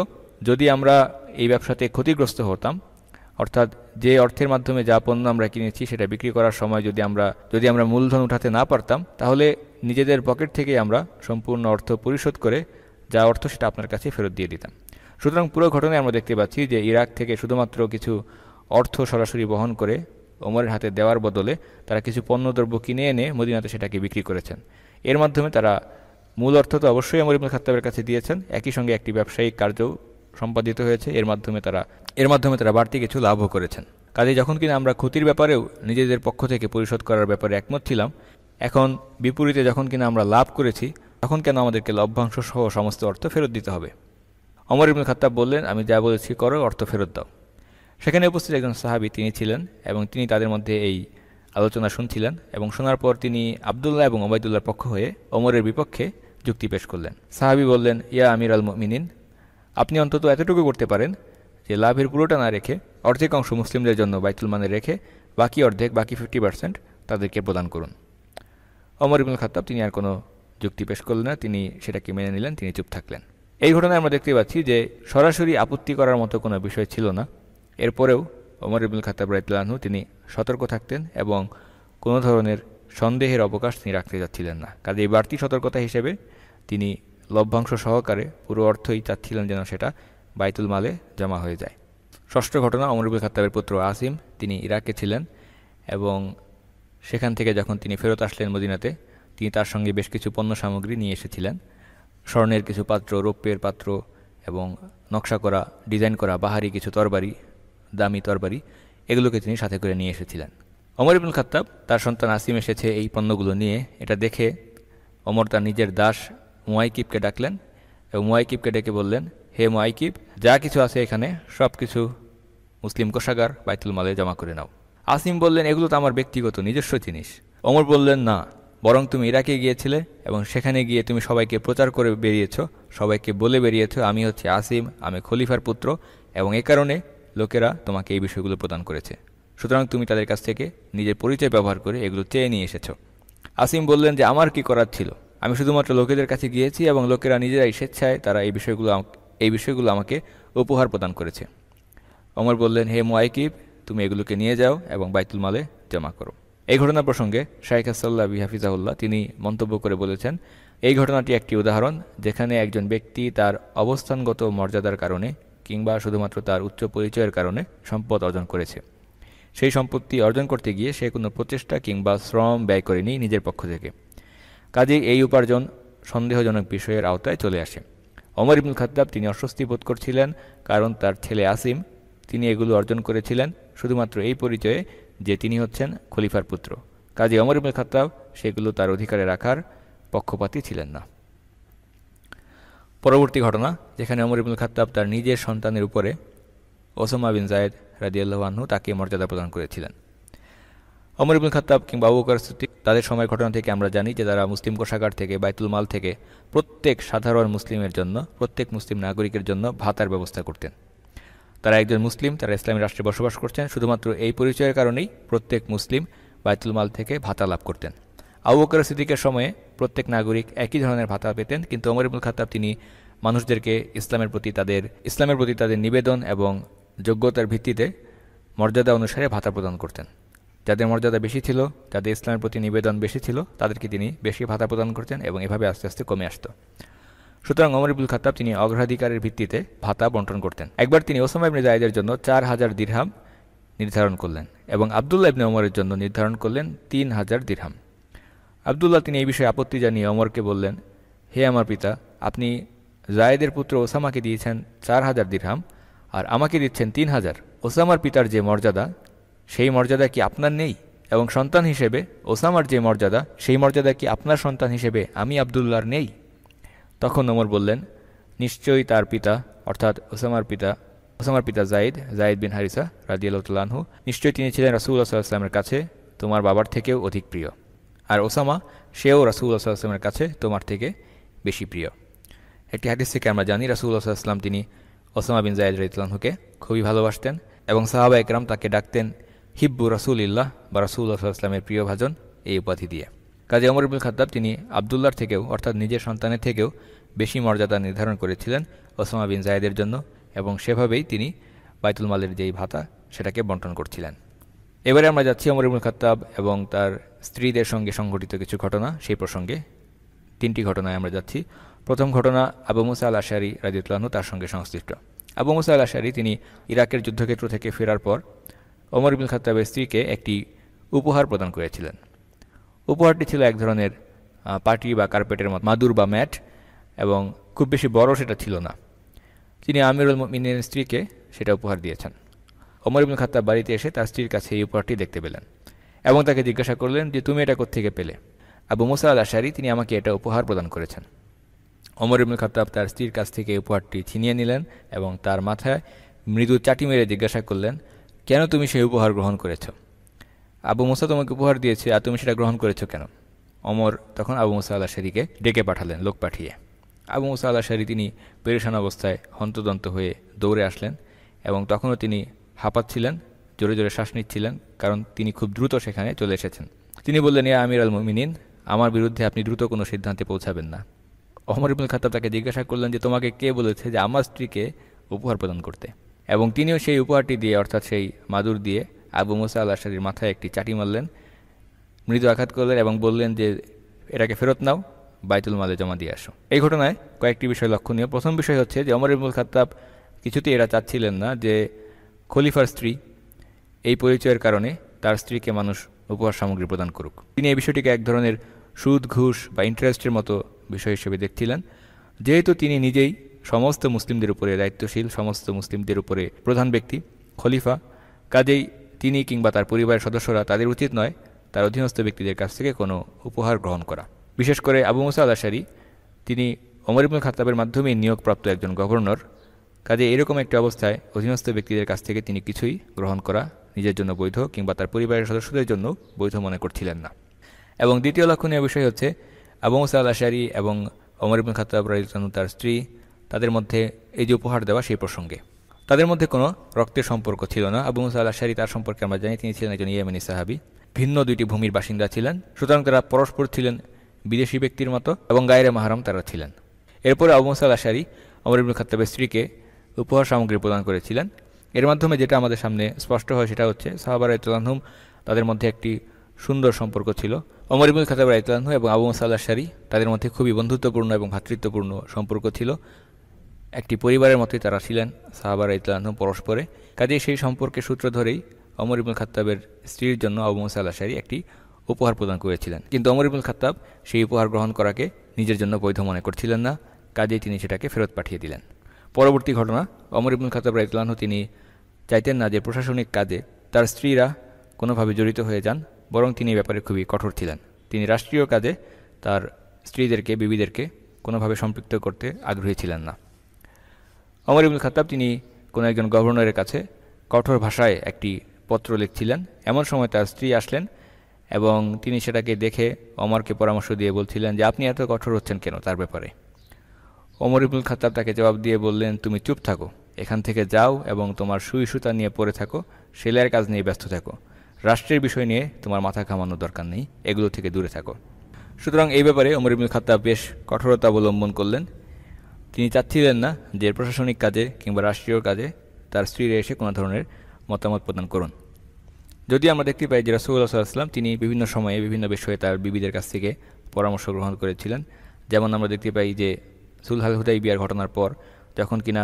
Speaker 1: যদি আমরা এই ব্যবসাতে ক্ষতিগ্রস্ত হতাম অর্থাৎ যে অর্থের মাধ্যমে যা পণ্য আমরা কিনেছি সেটা বিক্রি করার সময় যদি আমরা যদি আমরা মূলধন উঠাতে না পারতাম তাহলে নিজেদের পকেট থেকেই আমরা সম্পূর্ণ অর্থ পরিশোধ করে যা অর্থ সেটা আপনার কাছে ফেরত দিয়ে দিতাম সুতরাং পুরো ঘটনায় আমরা দেখতে পাচ্ছি যে ইরাক থেকে শুধুমাত্র কিছু অর্থ সরাসরি বহন করে ওমরের হাতে দেওয়ার বদলে তারা কিছু পণ্যদ্রব্য কিনে এনে মদিনাতে সেটাকে বিক্রি করেছেন এর মাধ্যমে তারা মূল অর্থ তো অবশ্যই আমর ইবনুল খাতাবের কাছে দিয়েছেন একই সঙ্গে একটি ব্যবসায়িক কার্য সম্পাদিত হয়েছে এর মাধ্যমে তারা এর মাধ্যমে তারা বাড়তি কিছু লাভও করেছেন কাজে যখন কিনা আমরা ক্ষতির ব্যাপারেও নিজেদের পক্ষ থেকে পরিশোধ করার ব্যাপারে একমত ছিলাম এখন বিপরীতে যখন কিনা আমরা লাভ করেছি তখন কেন আমাদেরকে লভ্যাংশ সহ সমস্ত অর্থ ফেরত দিতে হবে অমর ইবনুল খাতাব বললেন আমি যা বলেছি করো অর্থ ফেরত দাও সেখানে উপস্থিত একজন সাহাবি তিনি ছিলেন এবং তিনি তাদের মধ্যে এই আলোচনা শুনছিলেন এবং শোনার পর তিনি আবদুল্লাহ এবং ওবায়দুল্লার পক্ষ হয়ে ওমরের বিপক্ষে যুক্তি পেশ করলেন সাহাবি বললেন ইয়া আমির আল মিনিন আপনি অন্তত এতটুকু করতে পারেন যে লাভের পুরোটা না রেখে অর্ধেক অংশ মুসলিমদের জন্য বাইতুল মানে রেখে বাকি অর্ধেক বাকি ফিফটি পার্সেন্ট তাদেরকে প্রদান করুন অমর ইবুল খাতাব তিনি আর কোনো যুক্তি পেশ করলেন না তিনি সেটাকে মেনে নিলেন তিনি চুপ থাকলেন এই ঘটনায় আমরা দেখতে পাচ্ছি যে সরাসরি আপত্তি করার মতো কোনো বিষয় ছিল না এরপরেও ওমর ইবুল খাতাব রাইতলানহু তিনি সতর্ক থাকতেন এবং কোনো ধরনের সন্দেহের অবকাশ তিনি রাখতে যাচ্ছিলেন না কাজে এই বাড়তি সতর্কতা হিসেবে তিনি লভ্যাংশ সহকারে পুরো অর্থই চাচ্ছিলেন যেন সেটা বাইতুল মালে জমা হয়ে যায় ষষ্ঠ ঘটনা অমরুল খাতাবের পুত্র আসিম তিনি ইরাকে ছিলেন এবং সেখান থেকে যখন তিনি ফেরত আসলেন মদিনাতে তিনি তার সঙ্গে বেশ কিছু পণ্য সামগ্রী নিয়ে এসেছিলেন স্বর্ণের কিছু পাত্র রৌপ্যের পাত্র এবং নকশা করা ডিজাইন করা বাহারি কিছু তরবারি দামি তরবারি এগুলোকে তিনি সাথে করে নিয়ে এসেছিলেন অমর ইবুল খাত্তাব তার সন্তান আসিম এসেছে এই পণ্যগুলো নিয়ে এটা দেখে অমর তার নিজের দাস মুয়াইকিবকে ডাকলেন এবং মুয়াইকিবকে ডেকে বললেন হে মুয়াইকিব যা কিছু আছে এখানে সব কিছু মুসলিম কোষাগার বাইতুল মালে জমা করে নাও আসিম বললেন এগুলো তো আমার ব্যক্তিগত নিজস্ব জিনিস অমর বললেন না বরং তুমি ইরাকে গিয়েছিলে এবং সেখানে গিয়ে তুমি সবাইকে প্রচার করে বেরিয়েছ সবাইকে বলে বেরিয়েছ আমি হচ্ছে আসিম আমি খলিফার পুত্র এবং এ কারণে লোকেরা তোমাকে এই বিষয়গুলো প্রদান করেছে সুতরাং তুমি তাদের কাছ থেকে নিজের পরিচয় ব্যবহার করে এগুলো চেয়ে নিয়ে এসেছ আসিম বললেন যে আমার কি করার ছিল আমি শুধুমাত্র লোকেদের কাছে গিয়েছি এবং লোকেরা নিজেরাই স্বেচ্ছায় তারা এই বিষয়গুলো এই বিষয়গুলো আমাকে উপহার প্রদান করেছে অমর বললেন হে মোয়াইকিব তুমি এগুলোকে নিয়ে যাও এবং বাইতুল মালে জমা করো এই ঘটনা প্রসঙ্গে শাইখ আসাল্লাহ বিহাফিজাউল্লাহ তিনি মন্তব্য করে বলেছেন এই ঘটনাটি একটি উদাহরণ যেখানে একজন ব্যক্তি তার অবস্থানগত মর্যাদার কারণে কিংবা শুধুমাত্র তার উচ্চ পরিচয়ের কারণে সম্পদ অর্জন করেছে সেই সম্পত্তি অর্জন করতে গিয়ে সে কোনো প্রচেষ্টা কিংবা শ্রম ব্যয় করেনি নিজের পক্ষ থেকে কাজেই এই উপার্জন সন্দেহজনক বিষয়ের আওতায় চলে আসে অমর ইবনুল খাতাব তিনি অস্বস্তি বোধ করছিলেন কারণ তার ছেলে আসিম তিনি এগুলো অর্জন করেছিলেন শুধুমাত্র এই পরিচয়ে যে তিনি হচ্ছেন খলিফার পুত্র কাজী অমর ইবুল খাতাব সেগুলো তার অধিকারে রাখার পক্ষপাতী ছিলেন না পরবর্তী ঘটনা যেখানে অমর ইবুল খাত্তাব তার নিজের সন্তানের উপরে ওসমা বিন জায়েদ রাজিউল্লাহানহু তাকে মর্যাদা প্রদান করেছিলেন অমর ইবুল খাতাব কিংবা আবু বকর তাদের সময় ঘটনা থেকে আমরা জানি যে তারা মুসলিম কোষাগার থেকে বাইতুল মাল থেকে প্রত্যেক সাধারণ মুসলিমের জন্য প্রত্যেক মুসলিম নাগরিকের জন্য ভাতার ব্যবস্থা করতেন তারা একজন মুসলিম তারা ইসলামী রাষ্ট্রে বসবাস করছেন শুধুমাত্র এই পরিচয়ের কারণেই প্রত্যেক মুসলিম বায়তুল মাল থেকে ভাতা লাভ করতেন আবু বকর সিদ্দিকের সময়ে প্রত্যেক নাগরিক একই ধরনের ভাতা পেতেন কিন্তু অমর ইবুল খাতাব তিনি মানুষদেরকে ইসলামের প্রতি তাদের ইসলামের প্রতি তাদের নিবেদন এবং যোগ্যতার ভিত্তিতে মর্যাদা অনুসারে ভাতা প্রদান করতেন যাদের মর্যাদা বেশি ছিল যাদের ইসলামের প্রতি নিবেদন বেশি ছিল তাদেরকে তিনি বেশি ভাতা প্রদান করতেন এবং এভাবে আস্তে আস্তে কমে আসতো সুতরাং অমর ইবুল খাতাব তিনি অগ্রাধিকারের ভিত্তিতে ভাতা বন্টন করতেন একবার তিনি ওসমা ইবনে জায়েদের জন্য চার হাজার দিরহাম নির্ধারণ করলেন এবং আবদুল্লাহ ইবনে অমরের জন্য নির্ধারণ করলেন তিন হাজার দিরহাম আবদুল্লাহ তিনি এই বিষয়ে আপত্তি জানিয়ে অমরকে বললেন হে আমার পিতা আপনি জায়েদের পুত্র ওসামাকে দিয়েছেন চার হাজার দিরহাম আর আমাকে দিচ্ছেন তিন হাজার ওসামার পিতার যে মর্যাদা সেই মর্যাদা কি আপনার নেই এবং সন্তান হিসেবে ওসামার যে মর্যাদা সেই মর্যাদা কি আপনার সন্তান হিসেবে আমি আবদুল্লাহর নেই তখন ওমর বললেন নিশ্চয়ই তার পিতা অর্থাৎ ওসামার পিতা ওসামার পিতা জাইদ জাইদ বিন হারিসা রাজিয়ালতুল্লাহু নিশ্চয়ই তিনি ছিলেন রাসুল্লাহ সাল্লামের কাছে তোমার বাবার থেকেও অধিক প্রিয় আর ওসামা সেও রাসুল্লাহ সাল্লামের কাছে তোমার থেকে বেশি প্রিয় একটি হাদিস থেকে আমরা জানি রাসুল্লাহ সাল্লাম তিনি ওসামা বিন জায়দ রাইতুল্লাহকে খুবই ভালোবাসতেন এবং সাহাবা একরাম তাকে ডাকতেন হিব্বু রাসুল ইল্লাহ বা রাসুল্লাহ সাল্লামের প্রিয় ভাজন এই উপাধি দিয়ে কাজী অমর ইবুল খাদ্দাব তিনি আবদুল্লার থেকেও অর্থাৎ নিজের সন্তানের থেকেও বেশি মর্যাদা নির্ধারণ করেছিলেন ওসমা বিন জায়েদের জন্য এবং সেভাবেই তিনি বাইতুল মালের যেই ভাতা সেটাকে বন্টন করছিলেন এবারে আমরা যাচ্ছি অমর ইবুল খাত্তাব এবং তার স্ত্রীদের সঙ্গে সংঘটিত কিছু ঘটনা সেই প্রসঙ্গে তিনটি ঘটনায় আমরা যাচ্ছি প্রথম ঘটনা আবু মুসা আল আশারি রাজিউল্লাহনু তার সঙ্গে সংশ্লিষ্ট আবু মুসা আল আশারি তিনি ইরাকের যুদ্ধক্ষেত্র থেকে ফেরার পর অমর ইবুল খাত্তাবের স্ত্রীকে একটি উপহার প্রদান করেছিলেন উপহারটি ছিল এক ধরনের পাটি বা কার্পেটের মতো মাদুর বা ম্যাট এবং খুব বেশি বড় সেটা ছিল না তিনি আমিরুল মিনের স্ত্রীকে সেটা উপহার দিয়েছেন অমর ইবুল খাত্তাব বাড়িতে এসে তার স্ত্রীর কাছে এই উপহারটি দেখতে পেলেন এবং তাকে জিজ্ঞাসা করলেন যে তুমি এটা কোথেকে পেলে আবু মুসা আল আশারি তিনি আমাকে এটা উপহার প্রদান করেছেন অমর ইবুল খাতাব তার স্ত্রীর কাছ থেকে এই উপহারটি ছিনিয়ে নিলেন এবং তার মাথায় মৃদু চাটি মেরে জিজ্ঞাসা করলেন কেন তুমি সেই উপহার গ্রহণ করেছো আবু মুসা তোমাকে উপহার দিয়েছে আর তুমি সেটা গ্রহণ করেছো কেন অমর তখন আবু মুসা আল্লাহ শরীকে ডেকে পাঠালেন লোক পাঠিয়ে আবু মুসা আল্লাহ শাড়ি তিনি পেরেশান অবস্থায় হন্তদন্ত হয়ে দৌড়ে আসলেন এবং তখনও তিনি হাঁপাচ্ছিলেন জোরে জোরে শ্বাস নিচ্ছিলেন কারণ তিনি খুব দ্রুত সেখানে চলে এসেছেন তিনি বললেন ইয়া আমির আল মমিনিন আমার বিরুদ্ধে আপনি দ্রুত কোনো সিদ্ধান্তে পৌঁছাবেন না অমর ইবুল খাতাব তাকে জিজ্ঞাসা করলেন যে তোমাকে কে বলেছে যে আমার স্ত্রীকে উপহার প্রদান করতে এবং তিনিও সেই উপহারটি দিয়ে অর্থাৎ সেই মাদুর দিয়ে আবু মুসা আল আশারির মাথায় একটি চাটি মারলেন মৃদু আঘাত করলেন এবং বললেন যে এটাকে ফেরত নাও বাইতুল মালে জমা দিয়ে আসো এই ঘটনায় কয়েকটি বিষয় লক্ষণীয় প্রথম বিষয় হচ্ছে যে অমর ইবুল খাতাব কিছুতেই এরা চাচ্ছিলেন না যে খলিফার স্ত্রী এই পরিচয়ের কারণে তার স্ত্রীকে মানুষ উপহার সামগ্রী প্রদান করুক তিনি এই বিষয়টিকে এক ধরনের সুদ ঘুষ বা ইন্টারেস্টের মতো বিষয় হিসেবে দেখছিলেন যেহেতু তিনি নিজেই সমস্ত মুসলিমদের উপরে দায়িত্বশীল সমস্ত মুসলিমদের উপরে প্রধান ব্যক্তি খলিফা কাজেই তিনি কিংবা তার পরিবারের সদস্যরা তাদের উচিত নয় তার অধীনস্থ ব্যক্তিদের কাছ থেকে কোনো উপহার গ্রহণ করা বিশেষ করে আবু মুসা আলাশারি তিনি অমর ইবুল খাতাবের মাধ্যমে নিয়োগপ্রাপ্ত একজন গভর্নর কাজে এরকম একটি অবস্থায় অধীনস্থ ব্যক্তিদের কাছ থেকে তিনি কিছুই গ্রহণ করা নিজের জন্য বৈধ কিংবা তার পরিবারের সদস্যদের জন্য বৈধ মনে করছিলেন না এবং দ্বিতীয় লক্ষণীয় বিষয় হচ্ছে আবু মুসা আলাশারি এবং অমর ইবুল খাতাব রাজিতানু তার স্ত্রী তাদের মধ্যে এই যে উপহার দেওয়া সেই প্রসঙ্গে তাদের মধ্যে কোনো রক্তের সম্পর্ক ছিল না আবু মুসা আল্লাহ তার সম্পর্কে আমরা জানি তিনি ছিলেন একজন ইয়েমেনি সাহাবি ভিন্ন দুইটি ভূমির বাসিন্দা ছিলেন সুতরাং তারা পরস্পর ছিলেন বিদেশি ব্যক্তির মতো এবং গায়ের মাহারাম তারা ছিলেন এরপরে আবু মুসা আল্লাহ শারি অমর ইবুল খাতাবের স্ত্রীকে উপহার সামগ্রী প্রদান করেছিলেন এর মাধ্যমে যেটা আমাদের সামনে স্পষ্ট হয় সেটা হচ্ছে সাহাবার রায়তুল্লাহম তাদের মধ্যে একটি সুন্দর সম্পর্ক ছিল অমর ইবুল খাতাব রায়তুল্লাহ এবং আবু মুসাল্লা শারি তাদের মধ্যে খুবই বন্ধুত্বপূর্ণ এবং ভাতৃত্বপূর্ণ সম্পর্ক ছিল একটি পরিবারের মতোই তারা ছিলেন সাহাবার ইতলানহ পরস্পরে কাজেই সেই সম্পর্কে সূত্র ধরেই অমর ইবুল খাত্তাবের স্ত্রীর জন্য আবু মুসা আল্লাশারি একটি উপহার প্রদান করেছিলেন কিন্তু অমর ইবুল খাত্তাব সেই উপহার গ্রহণ করাকে নিজের জন্য বৈধ মনে করছিলেন না কাজেই তিনি সেটাকে ফেরত পাঠিয়ে দিলেন পরবর্তী ঘটনা অমর ইবুল খাতাব রাইতলানহ তিনি চাইতেন না যে প্রশাসনিক কাজে তার স্ত্রীরা কোনোভাবে জড়িত হয়ে যান বরং তিনি ব্যাপারে খুবই কঠোর ছিলেন তিনি রাষ্ট্রীয় কাজে তার স্ত্রীদেরকে বিবিদেরকে কোনোভাবে সম্পৃক্ত করতে আগ্রহী ছিলেন না অমর ইবুল খাতাব তিনি কোনো একজন গভর্নরের কাছে কঠোর ভাষায় একটি পত্র লিখছিলেন এমন সময় তার স্ত্রী আসলেন এবং তিনি সেটাকে দেখে অমরকে পরামর্শ দিয়ে বলছিলেন যে আপনি এত কঠোর হচ্ছেন কেন তার ব্যাপারে অমর ইবুল খাতাব তাকে জবাব দিয়ে বললেন তুমি চুপ থাকো এখান থেকে যাও এবং তোমার সুই সুতা নিয়ে পড়ে থাকো সেলাইয়ের কাজ নিয়ে ব্যস্ত থাকো রাষ্ট্রের বিষয় নিয়ে তোমার মাথা ঘামানোর দরকার নেই এগুলো থেকে দূরে থাকো সুতরাং এই ব্যাপারে অমর ইবুল খাতাব বেশ কঠোরতা অবলম্বন করলেন তিনি চাচ্ছিলেন না যে প্রশাসনিক কাজে কিংবা রাষ্ট্রীয় কাজে তার স্ত্রীরা এসে কোনো ধরনের মতামত প্রদান করুন যদি আমরা দেখতে পাই যে রাসুল্লাহ সাল্লাহাম তিনি বিভিন্ন সময়ে বিভিন্ন বিষয়ে তার বিবিদের কাছ থেকে পরামর্শ গ্রহণ করেছিলেন যেমন আমরা দেখতে পাই যে সুলহাল হুদাই বিয়ার ঘটনার পর যখন কিনা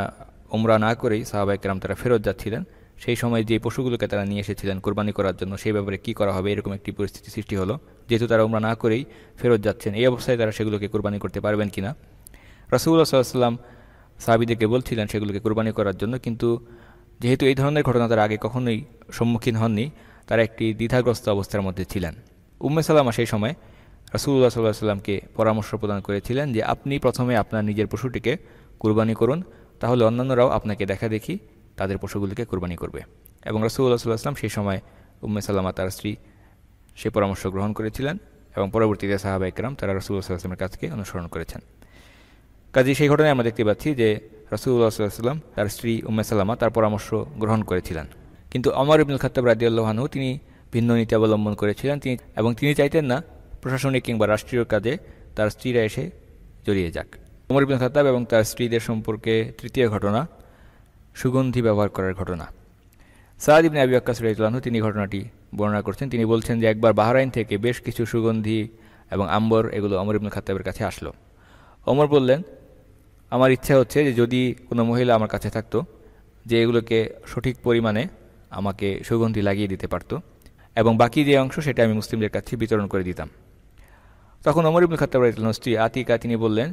Speaker 1: ওমরা না করেই সাহাবাইকেরাম তারা ফেরত যাচ্ছিলেন সেই সময় যে পশুগুলোকে তারা নিয়ে এসেছিলেন কোরবানি করার জন্য সেই ব্যাপারে কী করা হবে এরকম একটি পরিস্থিতি সৃষ্টি হলো যেহেতু তারা ওমরা না করেই ফেরত যাচ্ছেন এই অবস্থায় তারা সেগুলোকে কোরবানি করতে পারবেন কিনা রাসুল্লাহ সাল্লাম সাহাবিদেরকে বলছিলেন সেগুলোকে কোরবানি করার জন্য কিন্তু যেহেতু এই ধরনের ঘটনা তারা আগে কখনোই সম্মুখীন হননি তারা একটি দ্বিধাগ্রস্ত অবস্থার মধ্যে ছিলেন উম্মে সাল্লামা সেই সময় রাসুল্লাহ সাল্লাহ সাল্লামকে পরামর্শ প্রদান করেছিলেন যে আপনি প্রথমে আপনার নিজের পশুটিকে কোরবানি করুন তাহলে অন্যান্যরাও আপনাকে দেখা দেখি তাদের পশুগুলিকে কোরবানি করবে এবং রাসুল্লাহ সাল্লাহ সেই সময় উম্মে সাল্লামা তার স্ত্রী সে পরামর্শ গ্রহণ করেছিলেন এবং পরবর্তীতে সাহাবা ইকরাম তারা রাসুল্লাহ সাল্লামের কাছ অনুসরণ করেছেন কাজে সেই ঘটনায় আমরা দেখতে পাচ্ছি যে রাসুল্লাহ সাল্লাম তার স্ত্রী উম্মে সাল্লামা তার পরামর্শ গ্রহণ করেছিলেন কিন্তু অমর ইবনুল খত্তাব রাজিউল্লাহানু তিনি ভিন্ন নীতি অবলম্বন করেছিলেন তিনি এবং তিনি চাইতেন না প্রশাসনিক কিংবা রাষ্ট্রীয় কাজে তার স্ত্রীরা এসে জড়িয়ে যাক অমর ইবনুল খাতাব এবং তার স্ত্রীদের সম্পর্কে তৃতীয় ঘটনা সুগন্ধি ব্যবহার করার ঘটনা সাদ ইবনে আবি আকাশ রাজিউল্লাহনু তিনি ঘটনাটি বর্ণনা করছেন তিনি বলছেন যে একবার বাহরাইন থেকে বেশ কিছু সুগন্ধি এবং আম্বর এগুলো অমর ইবনুল খাতাবের কাছে আসলো অমর বললেন আমার ইচ্ছা হচ্ছে যে যদি কোনো মহিলা আমার কাছে থাকতো যে এগুলোকে সঠিক পরিমাণে আমাকে সুগন্ধি লাগিয়ে দিতে পারতো এবং বাকি যে অংশ সেটা আমি মুসলিমদের কাছে বিতরণ করে দিতাম তখন অমর ইবুল খাতাব রাইতলান স্ত্রী আতিকা তিনি বললেন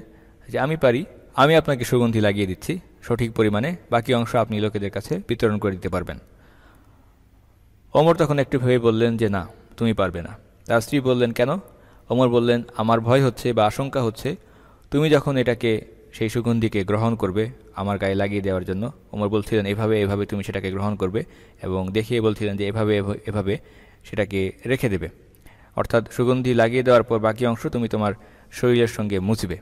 Speaker 1: যে আমি পারি আমি আপনাকে সুগন্ধি লাগিয়ে দিচ্ছি সঠিক পরিমাণে বাকি অংশ আপনি লোকেদের কাছে বিতরণ করে দিতে পারবেন অমর তখন একটু ভেবে বললেন যে না তুমি পারবে না তার স্ত্রী বললেন কেন অমর বললেন আমার ভয় হচ্ছে বা আশঙ্কা হচ্ছে তুমি যখন এটাকে সেই সুগন্ধিকে গ্রহণ করবে আমার গায়ে লাগিয়ে দেওয়ার জন্য ওমর বলছিলেন এভাবে এভাবে তুমি সেটাকে গ্রহণ করবে এবং দেখিয়ে বলছিলেন যে এভাবে এভাবে সেটাকে রেখে দেবে অর্থাৎ সুগন্ধি লাগিয়ে দেওয়ার পর বাকি অংশ তুমি তোমার শরীরের সঙ্গে মুছবে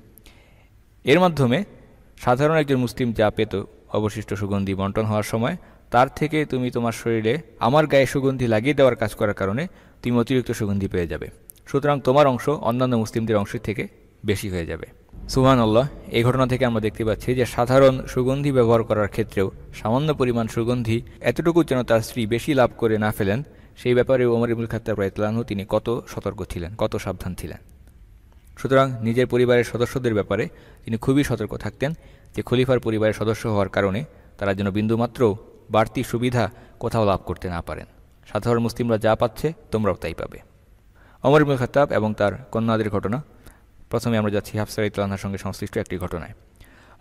Speaker 1: এর মাধ্যমে সাধারণ একজন মুসলিম যা পেত অবশিষ্ট সুগন্ধি বন্টন হওয়ার সময় তার থেকে তুমি তোমার শরীরে আমার গায়ে সুগন্ধি লাগিয়ে দেওয়ার কাজ করার কারণে তুমি অতিরিক্ত সুগন্ধি পেয়ে যাবে সুতরাং তোমার অংশ অন্যান্য মুসলিমদের অংশের থেকে বেশি হয়ে যাবে সুহান আল্লাহ এই ঘটনা থেকে আমরা দেখতে পাচ্ছি যে সাধারণ সুগন্ধি ব্যবহার করার ক্ষেত্রেও সামান্য পরিমাণ সুগন্ধি এতটুকু যেন তার স্ত্রী বেশি লাভ করে না ফেলেন সেই ব্যাপারে ওমর ইবুল খাত্তাব রায়তলানহ তিনি কত সতর্ক ছিলেন কত সাবধান ছিলেন সুতরাং নিজের পরিবারের সদস্যদের ব্যাপারে তিনি খুবই সতর্ক থাকতেন যে খলিফার পরিবারের সদস্য হওয়ার কারণে তারা যেন বিন্দুমাত্র বাড়তি সুবিধা কোথাও লাভ করতে না পারেন সাধারণ মুসলিমরা যা পাচ্ছে তোমরাও তাই পাবে অমর ইবুল খাত্তাব এবং তার কন্যাদের ঘটনা প্রথমে আমরা যাচ্ছি হাফসা রাইতলানহার সঙ্গে সংশ্লিষ্ট একটি ঘটনায়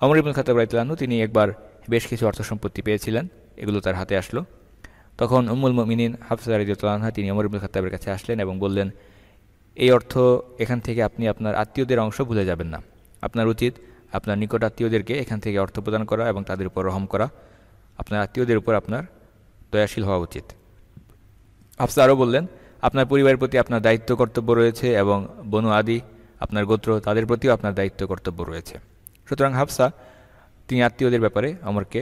Speaker 1: অমর ইবুল খাতাব রাইতলানু তিনি একবার বেশ কিছু অর্থ সম্পত্তি পেয়েছিলেন এগুলো তার হাতে আসলো তখন উম্মুল মিনিন হাফসা রাইদুল্লাহা তিনি অমর ইবুল খাতাবের কাছে আসলেন এবং বললেন এই অর্থ এখান থেকে আপনি আপনার আত্মীয়দের অংশ ভুলে যাবেন না আপনার উচিত আপনার নিকট আত্মীয়দেরকে এখান থেকে অর্থ প্রদান করা এবং তাদের উপর রহম করা আপনার আত্মীয়দের উপর আপনার দয়াশীল হওয়া উচিত হাফসা আরও বললেন আপনার পরিবারের প্রতি আপনার দায়িত্ব কর্তব্য রয়েছে এবং বনু আদি আপনার গোত্র তাদের প্রতিও আপনার দায়িত্ব কর্তব্য রয়েছে সুতরাং হাফসা তিনি আত্মীয়দের ব্যাপারে অমরকে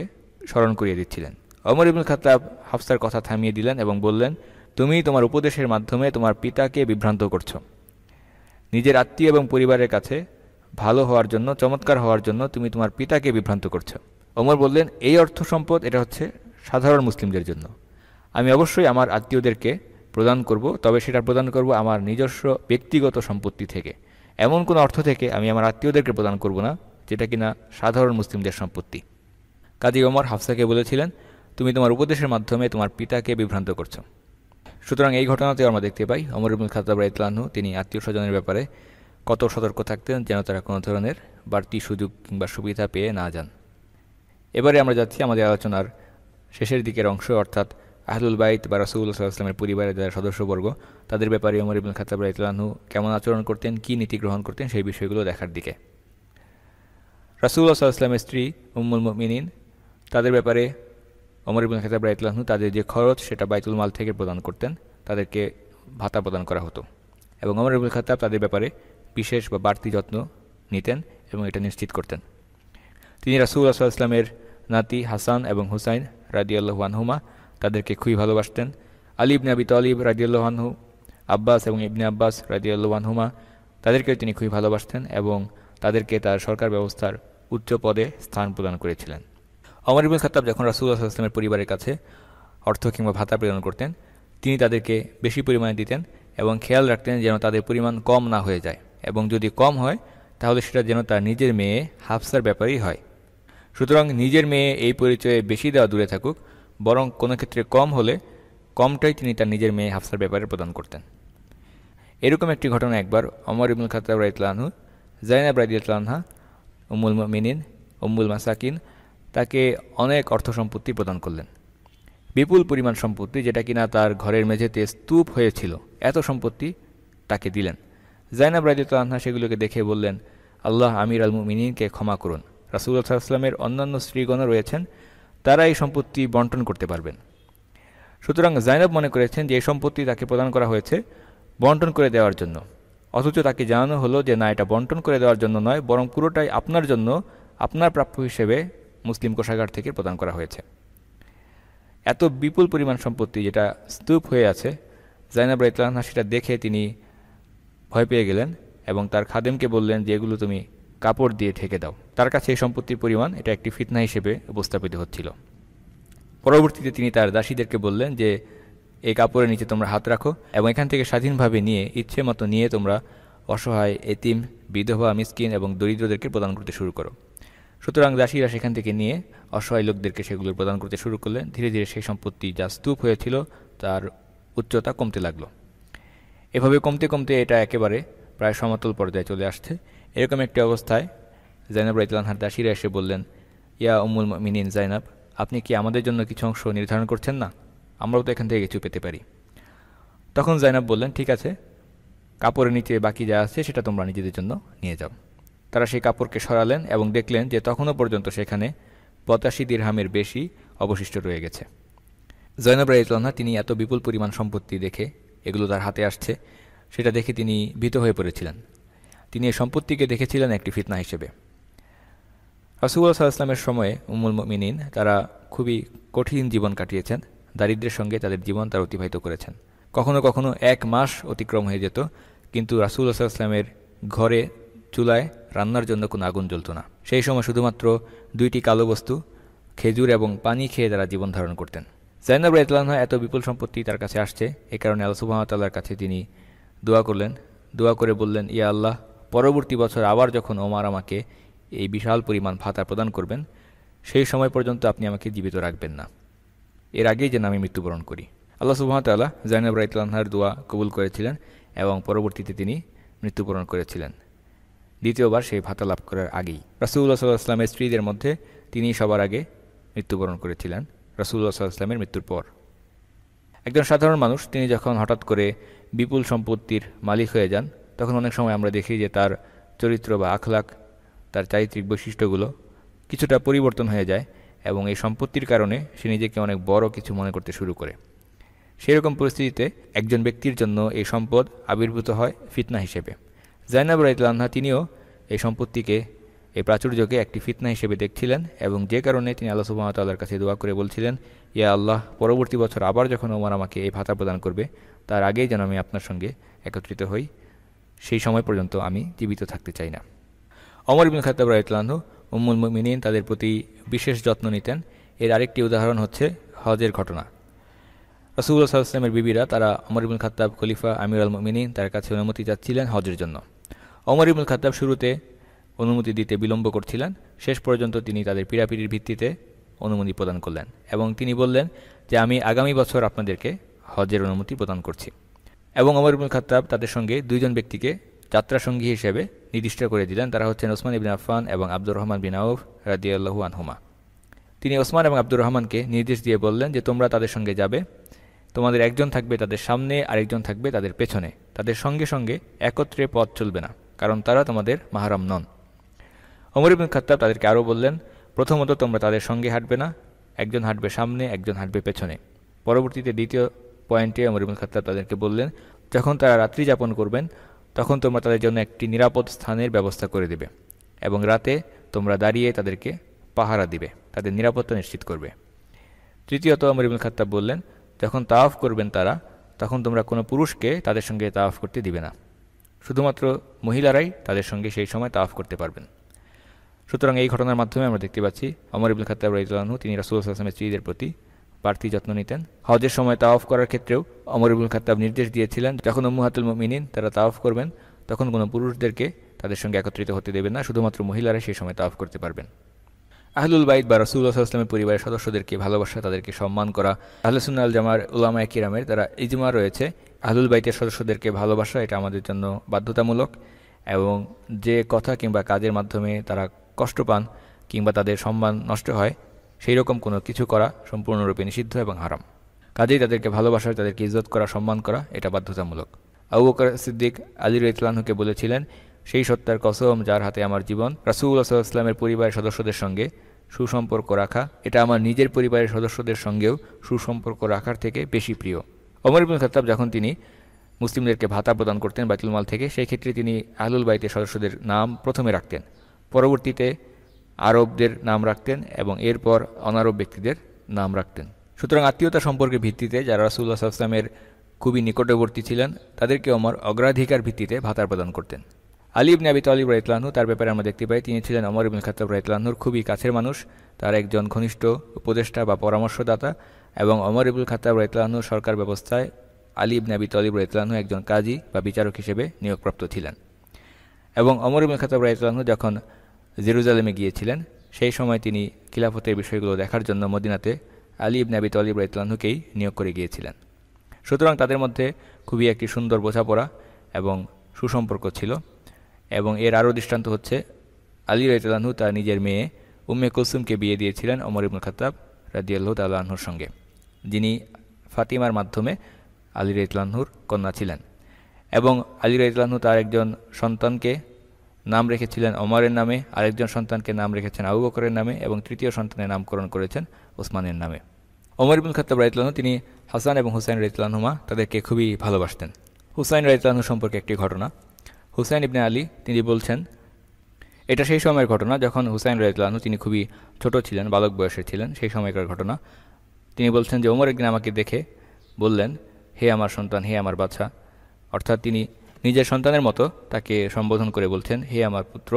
Speaker 1: স্মরণ করিয়ে দিচ্ছিলেন অমর ইবুল খাতাব হাফসার কথা থামিয়ে দিলেন এবং বললেন তুমি তোমার উপদেশের মাধ্যমে তোমার পিতাকে বিভ্রান্ত করছো নিজের আত্মীয় এবং পরিবারের কাছে ভালো হওয়ার জন্য চমৎকার হওয়ার জন্য তুমি তোমার পিতাকে বিভ্রান্ত করছো অমর বললেন এই অর্থ সম্পদ এটা হচ্ছে সাধারণ মুসলিমদের জন্য আমি অবশ্যই আমার আত্মীয়দেরকে প্রদান করব তবে সেটা প্রদান করব আমার নিজস্ব ব্যক্তিগত সম্পত্তি থেকে এমন কোনো অর্থ থেকে আমি আমার আত্মীয়দেরকে প্রদান করব না যেটা কিনা সাধারণ মুসলিমদের সম্পত্তি কাজী ওমর হাফসাকে বলেছিলেন তুমি তোমার উপদেশের মাধ্যমে তোমার পিতাকে বিভ্রান্ত করছো সুতরাং এই ঘটনাতেও আমরা দেখতে পাই অমর ইবুল খাতাব রাইতলানহু তিনি আত্মীয় স্বজনের ব্যাপারে কত সতর্ক থাকতেন যেন তারা কোনো ধরনের বাড়তি সুযোগ কিংবা সুবিধা পেয়ে না যান এবারে আমরা যাচ্ছি আমাদের আলোচনার শেষের দিকের অংশ অর্থাৎ আহলুল বাইত বা রাসুল্লাহ সাল্লাহামের পরিবারের যারা সদস্যবর্গ তাদের ব্যাপারে ওমর ইবুল খাতাব রাইতলানহু কেমন আচরণ করতেন কী নীতি গ্রহণ করতেন সেই বিষয়গুলো দেখার দিকে রাসুল্লাহ সাল্লাহামের স্ত্রী উম্মুল মিনিন তাদের ব্যাপারে ওমর ইবুল খাতাব রাইতলানহু তাদের যে খরচ সেটা বাইতুল মাল থেকে প্রদান করতেন তাদেরকে ভাতা প্রদান করা হতো এবং ওমর ইবুল খাতাব তাদের ব্যাপারে বিশেষ বা বাড়তি যত্ন নিতেন এবং এটা নিশ্চিত করতেন তিনি রাসুল্লাহ সাল্লাহ ইসলামের নাতি হাসান এবং হুসাইন রাদিয়াল্লাহু ওয়ানহুমা তাদেরকে খুবই ভালোবাসতেন আলী ইবনে আবি তলিব রাজিউল্লাহানহু আব্বাস এবং ইবনে আব্বাস রাজিউল্লাহানহুমা তাদেরকেও তিনি খুবই ভালোবাসতেন এবং তাদেরকে তার সরকার ব্যবস্থার উচ্চ পদে স্থান প্রদান করেছিলেন অমর ইবুল খাতাব যখন রাসুল্লাহ আসলামের পরিবারের কাছে অর্থ কিংবা ভাতা প্রদান করতেন তিনি তাদেরকে বেশি পরিমাণে দিতেন এবং খেয়াল রাখতেন যেন তাদের পরিমাণ কম না হয়ে যায় এবং যদি কম হয় তাহলে সেটা যেন তার নিজের মেয়ে হাফসার ব্যাপারেই হয় সুতরাং নিজের মেয়ে এই পরিচয়ে বেশি দেওয়া দূরে থাকুক বরং কোনো ক্ষেত্রে কম হলে কমটাই তিনি তার নিজের মেয়ে হাফসার ব্যাপারে প্রদান করতেন এরকম একটি ঘটনা একবার অমর ইবুল খাতাব রাইতলানহু জাইনাব রাইতলানহা উমুল মিনিন উম্মুল মাসাকিন তাকে অনেক অর্থ সম্পত্তি প্রদান করলেন বিপুল পরিমাণ সম্পত্তি যেটা কিনা তার ঘরের মেঝেতে স্তূপ হয়েছিল এত সম্পত্তি তাকে দিলেন জাইনাব রাজিউল্লাহা সেগুলোকে দেখে বললেন আল্লাহ আমির আল মিনীকে ক্ষমা করুন রাসুল্লাহ সাল্লামের অন্যান্য স্ত্রীগণও রয়েছেন তারা এই সম্পত্তি বন্টন করতে পারবেন সুতরাং জাইনব মনে করেছেন যে এই সম্পত্তি তাকে প্রদান করা হয়েছে বন্টন করে দেওয়ার জন্য অথচ তাকে জানানো হলো যে না এটা বন্টন করে দেওয়ার জন্য নয় বরং পুরোটাই আপনার জন্য আপনার প্রাপ্য হিসেবে মুসলিম কোষাগার থেকে প্রদান করা হয়েছে এত বিপুল পরিমাণ সম্পত্তি যেটা স্তূপ হয়ে আছে জাইনাব রাইতলানহা সেটা দেখে তিনি ভয় পেয়ে গেলেন এবং তার খাদেমকে বললেন যে এগুলো তুমি কাপড় দিয়ে ঢেকে দাও তার কাছে এই সম্পত্তির পরিমাণ এটা একটি ফিতনা হিসেবে উপস্থাপিত হচ্ছিল পরবর্তীতে তিনি তার দাসীদেরকে বললেন যে এই কাপড়ের নিচে তোমরা হাত রাখো এবং এখান থেকে স্বাধীনভাবে নিয়ে ইচ্ছে মতো নিয়ে তোমরা অসহায় এতিম বিধবা মিসকিন এবং দরিদ্রদেরকে প্রদান করতে শুরু করো সুতরাং দাসীরা সেখান থেকে নিয়ে অসহায় লোকদেরকে সেগুলো প্রদান করতে শুরু করলেন ধীরে ধীরে সেই সম্পত্তি যা স্তূপ হয়েছিল তার উচ্চতা কমতে লাগলো এভাবে কমতে কমতে এটা একেবারে প্রায় সমতল পর্যায়ে চলে আসছে এরকম একটি অবস্থায় জাইনাব রাইতলানহার দাসিরা এসে বললেন ইয়া উমুল মিনিন জাইনাব আপনি কি আমাদের জন্য কিছু অংশ নির্ধারণ করছেন না আমরাও তো এখান থেকে কিছু পেতে পারি তখন জাইনাব বললেন ঠিক আছে কাপড়ের নিচে বাকি যা আছে সেটা তোমরা নিজেদের জন্য নিয়ে যাও তারা সেই কাপড়কে সরালেন এবং দেখলেন যে তখনও পর্যন্ত সেখানে পতাশি দীর্হামের বেশি অবশিষ্ট রয়ে গেছে জয়নব রাইতলানা তিনি এত বিপুল পরিমাণ সম্পত্তি দেখে এগুলো তার হাতে আসছে সেটা দেখে তিনি ভীত হয়ে পড়েছিলেন তিনি এ সম্পত্তিকে দেখেছিলেন একটি ফিতনা হিসেবে রাসুল্লাহ সাল্লাহামের সময়ে উমুল মিনিন তারা খুবই কঠিন জীবন কাটিয়েছেন দারিদ্রের সঙ্গে তাদের জীবন তারা অতিবাহিত করেছেন কখনো কখনো এক মাস অতিক্রম হয়ে যেত কিন্তু রাসুল্লাহ সাল্লাহামের ঘরে চুলায় রান্নার জন্য কোনো আগুন জ্বলত না সেই সময় শুধুমাত্র দুইটি কালো বস্তু খেজুর এবং পানি খেয়ে তারা জীবন ধারণ করতেন জাইনাব রাইতলানহা এত বিপুল সম্পত্তি তার কাছে আসছে এ কারণে আলসুবাহতাল্লার কাছে তিনি দোয়া করলেন দোয়া করে বললেন ইয়া আল্লাহ পরবর্তী বছর আবার যখন ওমার আমাকে এই বিশাল পরিমাণ ভাতা প্রদান করবেন সেই সময় পর্যন্ত আপনি আমাকে জীবিত রাখবেন না এর আগেই যেন আমি মৃত্যুবরণ করি আল্লাহ সুবাহতাল্লাহ জাইনব রাইতলানহার দোয়া কবুল করেছিলেন এবং পরবর্তীতে তিনি মৃত্যুবরণ করেছিলেন দ্বিতীয়বার সেই ভাতা লাভ করার আগেই রাসুল্লাহ সাল্লাহ আসলামের স্ত্রীদের মধ্যে তিনি সবার আগে মৃত্যুবরণ করেছিলেন রাসুল্লাহ সাল্লাহ আসলামের মৃত্যুর পর একজন সাধারণ মানুষ তিনি যখন হঠাৎ করে বিপুল সম্পত্তির মালিক হয়ে যান তখন অনেক সময় আমরা দেখি যে তার চরিত্র বা আখলাক তার চারিত্রিক বৈশিষ্ট্যগুলো কিছুটা পরিবর্তন হয়ে যায় এবং এই সম্পত্তির কারণে সে নিজেকে অনেক বড় কিছু মনে করতে শুরু করে সেরকম পরিস্থিতিতে একজন ব্যক্তির জন্য এই সম্পদ আবির্ভূত হয় ফিতনা হিসেবে জাইনাব রাইতলান্না তিনিও এই সম্পত্তিকে এই প্রাচুর্যকে একটি ফিতনা হিসেবে দেখছিলেন এবং যে কারণে তিনি আল্লাহ সুবাহতাল্লার কাছে দোয়া করে বলছিলেন ইয়া আল্লাহ পরবর্তী বছর আবার যখন ওমর আমাকে এই ভাতা প্রদান করবে তার আগেই যেন আমি আপনার সঙ্গে একত্রিত হই সেই সময় পর্যন্ত আমি জীবিত থাকতে চাই না অমর ইবিন খাতাব রায়তলানহু উম্মুল মিনীন তাদের প্রতি বিশেষ যত্ন নিতেন এর আরেকটি উদাহরণ হচ্ছে হজের ঘটনা রসুল্লাহ সাল্লামের বিবিরা তারা অমর ইবুল খাতাব খলিফা আমির আল মিনীন তার কাছে অনুমতি চাচ্ছিলেন হজের জন্য অমর ইবুল খাতাব শুরুতে অনুমতি দিতে বিলম্ব করছিলেন শেষ পর্যন্ত তিনি তাদের পীড়াপিড়ির ভিত্তিতে অনুমতি প্রদান করলেন এবং তিনি বললেন যে আমি আগামী বছর আপনাদেরকে হজের অনুমতি প্রদান করছি এবং অমর ইবুল খাতাব তাদের সঙ্গে দুইজন ব্যক্তিকে যাত্রা সঙ্গী হিসেবে নির্দিষ্ট করে দিলেন তারা হচ্ছেন ওসমান ইবিন আফফান এবং আব্দুর রহমান বিন আউফ রাদিয়াল্লাহু আনহুমা তিনি ওসমান এবং আব্দুর রহমানকে নির্দেশ দিয়ে বললেন যে তোমরা তাদের সঙ্গে যাবে তোমাদের একজন থাকবে তাদের সামনে আরেকজন থাকবে তাদের পেছনে তাদের সঙ্গে সঙ্গে একত্রে পথ চলবে না কারণ তারা তোমাদের মাহারাম নন অমর ইবুল খাতাব তাদেরকে আরও বললেন প্রথমত তোমরা তাদের সঙ্গে হাঁটবে না একজন হাঁটবে সামনে একজন হাঁটবে পেছনে পরবর্তীতে দ্বিতীয় পয়েন্টে আমর ইবুল খাত্তাব তাদেরকে বললেন যখন তারা রাত্রি যাপন করবেন তখন তোমরা তাদের জন্য একটি নিরাপদ স্থানের ব্যবস্থা করে দেবে এবং রাতে তোমরা দাঁড়িয়ে তাদেরকে পাহারা দিবে তাদের নিরাপত্তা নিশ্চিত করবে তৃতীয়ত আমর ইবুল খাত্তাব বললেন যখন তাওয়াফ করবেন তারা তখন তোমরা কোনো পুরুষকে তাদের সঙ্গে তাওয়াফ করতে দিবে না শুধুমাত্র মহিলারাই তাদের সঙ্গে সেই সময় তাওয়াফ করতে পারবেন সুতরাং এই ঘটনার মাধ্যমে আমরা দেখতে পাচ্ছি অমর ইবুল খাতাব রাইতুল্লাহু তিনি রাসুল আসলামের স্ত্রীদের প্রতি বাড়তি যত্ন নিতেন হজের সময় অফ করার ক্ষেত্রেও অমর ইবুল খাতাব নির্দেশ দিয়েছিলেন যখন অম্মুহাতুল মিনিন তারা অফ করবেন তখন কোনো পুরুষদেরকে তাদের সঙ্গে একত্রিত হতে দেবেন না শুধুমাত্র মহিলারা সেই সময় তাওয়াফ করতে পারবেন আহলুল বাইদ বা রসুল্লাহ ইসলামের পরিবারের সদস্যদেরকে ভালোবাসা তাদেরকে সম্মান করা আহলসুল জামার উলামা একিরামের তারা ইজমা রয়েছে আহলুল বাইতের সদস্যদেরকে ভালোবাসা এটা আমাদের জন্য বাধ্যতামূলক এবং যে কথা কিংবা কাজের মাধ্যমে তারা কষ্ট পান কিংবা তাদের সম্মান নষ্ট হয় সেই রকম কোনো কিছু করা সম্পূর্ণরূপে নিষিদ্ধ এবং হারাম কাজেই তাদেরকে ভালোবাসা তাদেরকে ইজ্জত করা সম্মান করা এটা বাধ্যতামূলক আবু সিদ্দিক আলির ইতলানহুকে বলেছিলেন সেই সত্তার কসম যার হাতে আমার জীবন রাসুল্লাহ ইসলামের পরিবারের সদস্যদের সঙ্গে সুসম্পর্ক রাখা এটা আমার নিজের পরিবারের সদস্যদের সঙ্গেও সুসম্পর্ক রাখার থেকে বেশি প্রিয় অমর ইবুল খতাব যখন তিনি মুসলিমদেরকে ভাতা প্রদান করতেন মাল থেকে সেই ক্ষেত্রে তিনি আহলুল বাইতের সদস্যদের নাম প্রথমে রাখতেন পরবর্তীতে আরবদের নাম রাখতেন এবং এরপর অনারব ব্যক্তিদের নাম রাখতেন সুতরাং আত্মীয়তা সম্পর্কের ভিত্তিতে যারা রাসুল্লাহ সাল্লামের খুবই নিকটবর্তী ছিলেন তাদেরকে অমর অগ্রাধিকার ভিত্তিতে ভাতা প্রদান করতেন আলিব নাবি তলিব তালিব রাইতলাহনু তার ব্যাপারে আমরা দেখতে পাই তিনি ছিলেন অমর ইবুল খাতাব রাইতলাহনুর খুবই কাছের মানুষ তার একজন ঘনিষ্ঠ উপদেষ্টা বা পরামর্শদাতা এবং অমর ইবুল খাতাব রাইতলাহনু সরকার ব্যবস্থায় আলিব নাবি তলিব তালিব রাইতলাহনু একজন কাজী বা বিচারক হিসেবে নিয়োগপ্রাপ্ত ছিলেন এবং অমর ইবুল খাতাব রাইতলাহনু যখন জেরুজালেমে গিয়েছিলেন সেই সময় তিনি খিলাফতের বিষয়গুলো দেখার জন্য মদিনাতে আলী ইবন আবি তলিব রাইতলানহুকেই নিয়োগ করে গিয়েছিলেন সুতরাং তাদের মধ্যে খুবই একটি সুন্দর বোঝাপড়া এবং সুসম্পর্ক ছিল এবং এর আরও দৃষ্টান্ত হচ্ছে আলী রাইতলানহু তার নিজের মেয়ে উম্মে কুলসুমকে বিয়ে দিয়েছিলেন অমর ইবুল খতাব রাজিয়াল্লাহ তাল্লাহুর সঙ্গে যিনি ফাতিমার মাধ্যমে আলী রাইতলানহুর কন্যা ছিলেন এবং আলী রাইতলানহু তার একজন সন্তানকে নাম রেখেছিলেন অমরের নামে আরেকজন সন্তানকে নাম রেখেছেন আবু বকরের নামে এবং তৃতীয় সন্তানের নামকরণ করেছেন ওসমানের নামে অমর ইবুল খাতাব রাইতলানহ তিনি হাসান এবং হুসাইন রাইতলানহুমা তাদেরকে খুবই ভালোবাসতেন হুসাইন রাইতলানহ সম্পর্কে একটি ঘটনা হুসাইন ইবনে আলী তিনি বলছেন এটা সেই সময়ের ঘটনা যখন হুসাইন রাইতলানহ তিনি খুবই ছোট ছিলেন বালক বয়সে ছিলেন সেই সময়কার ঘটনা তিনি বলছেন যে অমর একদিন আমাকে দেখে বললেন হে আমার সন্তান হে আমার বাচ্চা অর্থাৎ তিনি নিজের সন্তানের মতো তাকে সম্বোধন করে বলছেন হে আমার পুত্র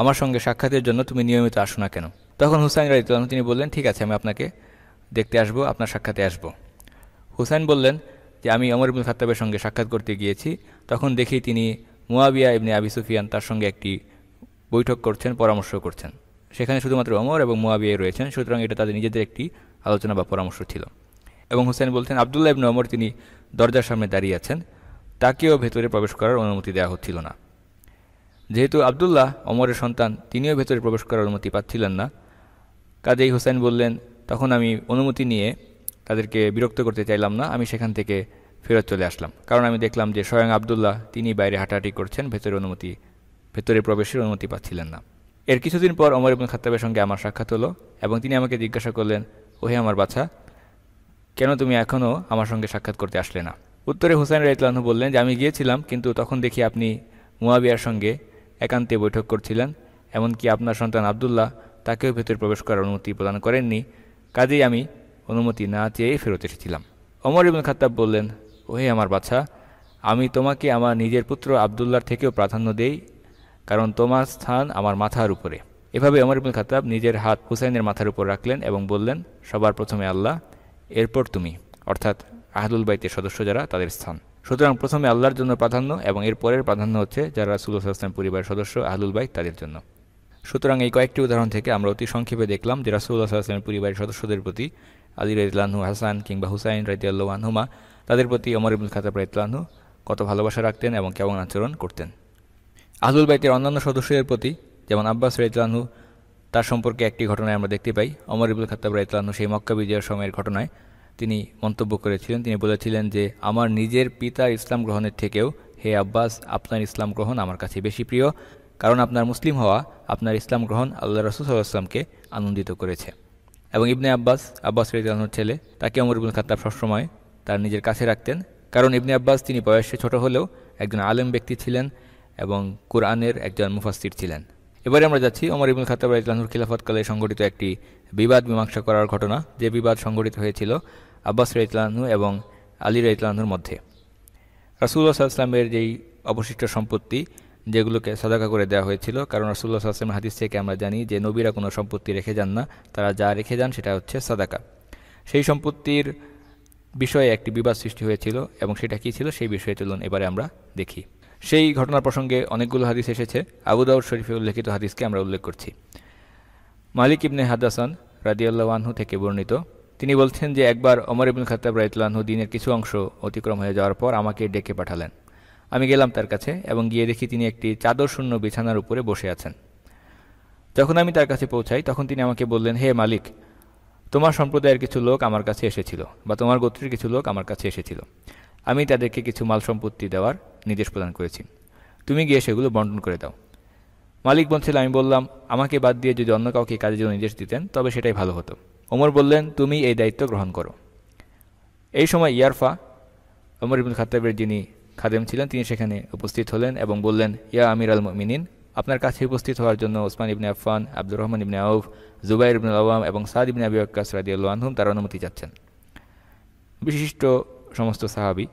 Speaker 1: আমার সঙ্গে সাক্ষাতের জন্য তুমি নিয়মিত আসো না কেন তখন হুসাইন তখন তিনি বললেন ঠিক আছে আমি আপনাকে দেখতে আসবো আপনার সাক্ষাতে আসব হুসাইন বললেন যে আমি অমর ইবুল খাতাবের সঙ্গে সাক্ষাৎ করতে গিয়েছি তখন দেখি তিনি মুয়াবিয়া ইবনে আবি সুফিয়ান তার সঙ্গে একটি বৈঠক করছেন পরামর্শ করছেন সেখানে শুধুমাত্র অমর এবং মুয়াবিয়া রয়েছেন সুতরাং এটা তাদের নিজেদের একটি আলোচনা বা পরামর্শ ছিল এবং হুসেন বলছেন আবদুল্লাহ ইবনে অমর তিনি দরজার সামনে দাঁড়িয়ে আছেন তাকেও ভেতরে প্রবেশ করার অনুমতি দেওয়া হচ্ছিল না যেহেতু আবদুল্লাহ অমরের সন্তান তিনিও ভেতরে প্রবেশ করার অনুমতি পাচ্ছিলেন না কাজেই হোসেন বললেন তখন আমি অনুমতি নিয়ে তাদেরকে বিরক্ত করতে চাইলাম না আমি সেখান থেকে ফেরত চলে আসলাম কারণ আমি দেখলাম যে স্বয়ং আবদুল্লাহ তিনি বাইরে হাঁটাহাঁটি করছেন ভেতরে অনুমতি ভেতরে প্রবেশের অনুমতি পাচ্ছিলেন না এর কিছুদিন পর অমর ইবুল খাতাবের সঙ্গে আমার সাক্ষাৎ হলো এবং তিনি আমাকে জিজ্ঞাসা করলেন ওহে আমার বাছা কেন তুমি এখনও আমার সঙ্গে সাক্ষাৎ করতে আসলে না উত্তরে হুসাইন রাইতলানহু বললেন যে আমি গিয়েছিলাম কিন্তু তখন দেখি আপনি মুয়াবিয়ার সঙ্গে একান্তে বৈঠক করছিলেন এমনকি আপনার সন্তান আবদুল্লাহ তাকেও ভেতরে প্রবেশ করার অনুমতি প্রদান করেননি কাজেই আমি অনুমতি না চেয়েই ফেরত এসেছিলাম অমর ইবুল খাতাব বললেন ওহে আমার বাছা আমি তোমাকে আমার নিজের পুত্র আবদুল্লার থেকেও প্রাধান্য দেই কারণ তোমার স্থান আমার মাথার উপরে এভাবে অমর ইবুল খাতাব নিজের হাত হুসাইনের মাথার উপর রাখলেন এবং বললেন সবার প্রথমে আল্লাহ এরপর তুমি অর্থাৎ আহলুল বাইতের সদস্য যারা তাদের স্থান সুতরাং প্রথমে আল্লাহর জন্য প্রাধান্য এবং এর পরের প্রাধান্য হচ্ছে যারা রাসুল্লাহ আসলাম পরিবারের সদস্য আহদুল বাই তাদের জন্য সুতরাং এই কয়েকটি উদাহরণ থেকে আমরা অতি সংক্ষেপে দেখলাম যে রাসুল্লাহ আসলামের পরিবারের সদস্যদের প্রতি আলী রাইতলানহু হাসান কিংবা হুসাইন রাইতিয়াল্লাহানহুমা তাদের প্রতি অমর ইবুল খাতাব রাইতলানহু কত ভালোবাসা রাখতেন এবং কেমন আচরণ করতেন আহদুল বাইতের অন্যান্য সদস্যদের প্রতি যেমন আব্বাস রাইতলানহু তার সম্পর্কে একটি ঘটনায় আমরা দেখতে পাই অমর ইবুল খাতাব রাইতলানহু সেই মক্কা বিজয়ের সময়ের ঘটনায় তিনি মন্তব্য করেছিলেন তিনি বলেছিলেন যে আমার নিজের পিতার ইসলাম গ্রহণের থেকেও হে আব্বাস আপনার ইসলাম গ্রহণ আমার কাছে বেশি প্রিয় কারণ আপনার মুসলিম হওয়া আপনার ইসলাম গ্রহণ আল্লাহ রসুলামকে আনন্দিত করেছে এবং ইবনে আব্বাস আব্বাস রেজানোর ছেলে তাকে অমর ইবুল খাতাব সবসময় তার নিজের কাছে রাখতেন কারণ ইবনে আব্বাস তিনি বয়সে ছোট হলেও একজন আলেম ব্যক্তি ছিলেন এবং কোরআনের একজন মুফাস্তির ছিলেন এবারে আমরা যাচ্ছি অমর ইবুল খাতাব রাজলাহুর খিলাফতকালে সংঘটিত একটি বিবাদ মীমাংসা করার ঘটনা যে বিবাদ সংঘটিত হয়েছিল আব্বাস রাইতলানহু এবং আলী রাইতলানহুর মধ্যে রাসুল্লাহ সাল্লামের যেই অবশিষ্ট সম্পত্তি যেগুলোকে সাদাকা করে দেওয়া হয়েছিল কারণ রাসুল্লাহ সাল্লামের হাদিস থেকে আমরা জানি যে নবীরা কোনো সম্পত্তি রেখে যান না তারা যা রেখে যান সেটা হচ্ছে সাদাকা সেই সম্পত্তির বিষয়ে একটি বিবাদ সৃষ্টি হয়েছিল এবং সেটা কী ছিল সেই বিষয়ে তুলন এবারে আমরা দেখি সেই ঘটনার প্রসঙ্গে অনেকগুলো হাদিস এসেছে আবুদাউর শরীফে উল্লেখিত হাদিসকে আমরা উল্লেখ করছি মালিক ইবনে হাদাসান রাদিয়াল্লাহ আনহু থেকে বর্ণিত তিনি বলছেন যে একবার অমর ইবুল খাতাব রাইতলানহু দিনের কিছু অংশ অতিক্রম হয়ে যাওয়ার পর আমাকে ডেকে পাঠালেন আমি গেলাম তার কাছে এবং গিয়ে দেখি তিনি একটি চাদর শূন্য বিছানার উপরে বসে আছেন যখন আমি তার কাছে পৌঁছাই তখন তিনি আমাকে বললেন হে মালিক তোমার সম্প্রদায়ের কিছু লোক আমার কাছে এসেছিল বা তোমার গোত্রের কিছু লোক আমার কাছে এসেছিল আমি তাদেরকে কিছু মাল সম্পত্তি দেওয়ার নির্দেশ প্রদান করেছি তুমি গিয়ে সেগুলো বন্টন করে দাও মালিক বলছিল আমি বললাম আমাকে বাদ দিয়ে যদি অন্য কাউকে কাজের জন্য নির্দেশ দিতেন তবে সেটাই ভালো হতো ওমর বললেন তুমি এই দায়িত্ব গ্রহণ করো এই সময় ইয়ারফা ওমর ইবুল খাতাবের যিনি খাদেম ছিলেন তিনি সেখানে উপস্থিত হলেন এবং বললেন ইয়া আমির আল মিনিন আপনার কাছে উপস্থিত হওয়ার জন্য ওসমান ইবনে আফফান আব্দুর রহমান ইবনে আউফ জুবাই ইবনুল আওয়াম এবং সাদ ইবনে আবি আক্কাস রাজিউল্লা আনহুম তার অনুমতি চাচ্ছেন বিশিষ্ট সমস্ত সাহাবি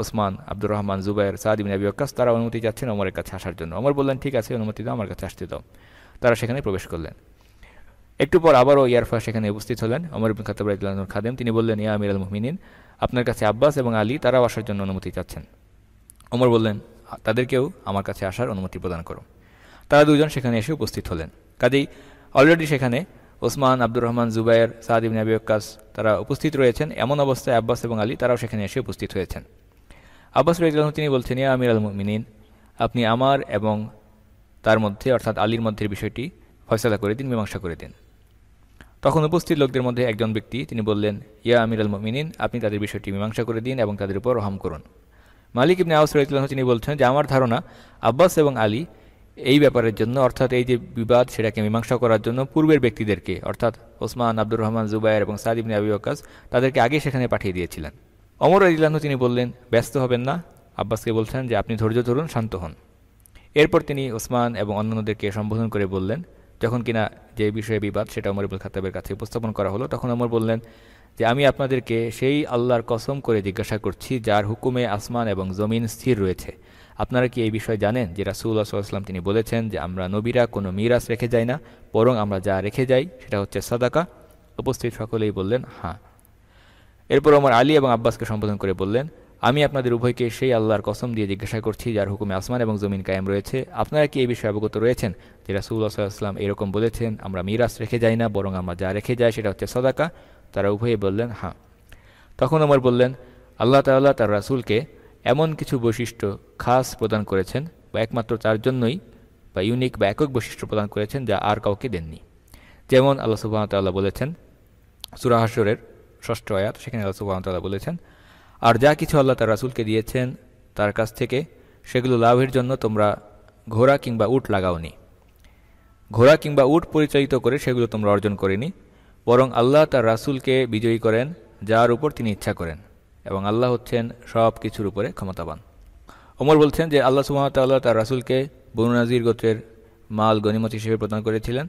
Speaker 1: ওসমান আব্দুর রহমান জুবাইর সাদ ইবনে আবি আক্কাস তারা অনুমতি চাচ্ছেন অমরের কাছে আসার জন্য অমর বললেন ঠিক আছে অনুমতি দাও আমার কাছে আসতে দাও তারা সেখানে প্রবেশ করলেন একটু পর আবারও ইয়ারফা সেখানে উপস্থিত হলেন অমর ইবিন খাতাব রাজিল্লাহর খাদেম তিনি বললেন ইয়া আমির আল মুমিনিন আপনার কাছে আব্বাস এবং আলী তারাও আসার জন্য অনুমতি চাচ্ছেন অমর বললেন তাদেরকেও আমার কাছে আসার অনুমতি প্রদান করো তারা দুজন সেখানে এসে উপস্থিত হলেন কাজেই অলরেডি সেখানে ওসমান আব্দুর রহমান জুবাইর সাদ ইবনে আবি তারা উপস্থিত রয়েছেন এমন অবস্থায় আব্বাস এবং আলী তারাও সেখানে এসে উপস্থিত হয়েছেন আব্বাস রাজিল্লাহ তিনি বলছেন ইয়া আমির আল মোহমিনিন আপনি আমার এবং তার মধ্যে অর্থাৎ আলীর মধ্যের বিষয়টি ফয়সলা করে দিন মীমাংসা করে দিন তখন উপস্থিত লোকদের মধ্যে একজন ব্যক্তি তিনি বললেন ইয়া আমির আল মমিনিন আপনি তাদের বিষয়টি মীমাংসা করে দিন এবং তাদের উপর রহম করুন মালিক ইবনে আউস রহিতুল্লাহ তিনি বলছেন যে আমার ধারণা আব্বাস এবং আলী এই ব্যাপারের জন্য অর্থাৎ এই যে বিবাদ সেটাকে মীমাংসা করার জন্য পূর্বের ব্যক্তিদেরকে অর্থাৎ ওসমান আব্দুর রহমান জুবাইর এবং সাদ ইবনে আবি ওকাস তাদেরকে আগে সেখানে পাঠিয়ে দিয়েছিলেন অমর আদিল্লাহ তিনি বললেন ব্যস্ত হবেন না আব্বাসকে বলছেন যে আপনি ধৈর্য ধরুন শান্ত হন এরপর তিনি ওসমান এবং অন্যান্যদেরকে সম্বোধন করে বললেন যখন কিনা যে বিষয়ে বিবাদ সেটা অমর ইবুল খাতাবের কাছে উপস্থাপন করা হলো তখন অমর বললেন যে আমি আপনাদেরকে সেই আল্লাহর কসম করে জিজ্ঞাসা করছি যার হুকুমে আসমান এবং জমিন স্থির রয়েছে আপনারা কি এই বিষয়ে জানেন যে রাসুল্লাহ সাল্লাম তিনি বলেছেন যে আমরা নবীরা কোনো মিরাস রেখে যাই না বরং আমরা যা রেখে যাই সেটা হচ্ছে সাদাকা উপস্থিত সকলেই বললেন হ্যাঁ এরপর আমার আলী এবং আব্বাসকে সম্বোধন করে বললেন আমি আপনাদের উভয়কে সেই আল্লাহর কসম দিয়ে জিজ্ঞাসা করছি যার হুকুমে আসমান এবং জমিন কায়েম রয়েছে আপনারা কি এই বিষয়ে অবগত রয়েছেন যে রাসুল্লাহ সাল্লাম এরকম বলেছেন আমরা মিরাস রেখে যাই না বরং আমরা যা রেখে যাই সেটা হচ্ছে সদাকা তারা উভয়ে বললেন হ্যাঁ তখন আমার বললেন আল্লাহ তাল্লাহ তার রাসুলকে এমন কিছু বৈশিষ্ট্য খাস প্রদান করেছেন বা একমাত্র তার জন্যই বা ইউনিক বা একক বৈশিষ্ট্য প্রদান করেছেন যা আর কাউকে দেননি যেমন আল্লাহ সুবাহতাল্লাহ বলেছেন সুরাহাসরের ষষ্ঠ আয়াত সেখানে আল্লাহ সুবাহতাল্লাহ বলেছেন আর যা কিছু আল্লাহ তার রাসুলকে দিয়েছেন তার কাছ থেকে সেগুলো লাভের জন্য তোমরা ঘোড়া কিংবা উট লাগাওনি ঘোড়া কিংবা উট পরিচালিত করে সেগুলো তোমরা অর্জন করেনি বরং আল্লাহ তার রাসুলকে বিজয়ী করেন যার উপর তিনি ইচ্ছা করেন এবং আল্লাহ হচ্ছেন সব কিছুর উপরে ক্ষমতাবান ওমর বলছেন যে আল্লাহ আল্লাহ তার রাসুলকে বনুনাজির গোত্রের মাল গণিমত হিসেবে প্রদান করেছিলেন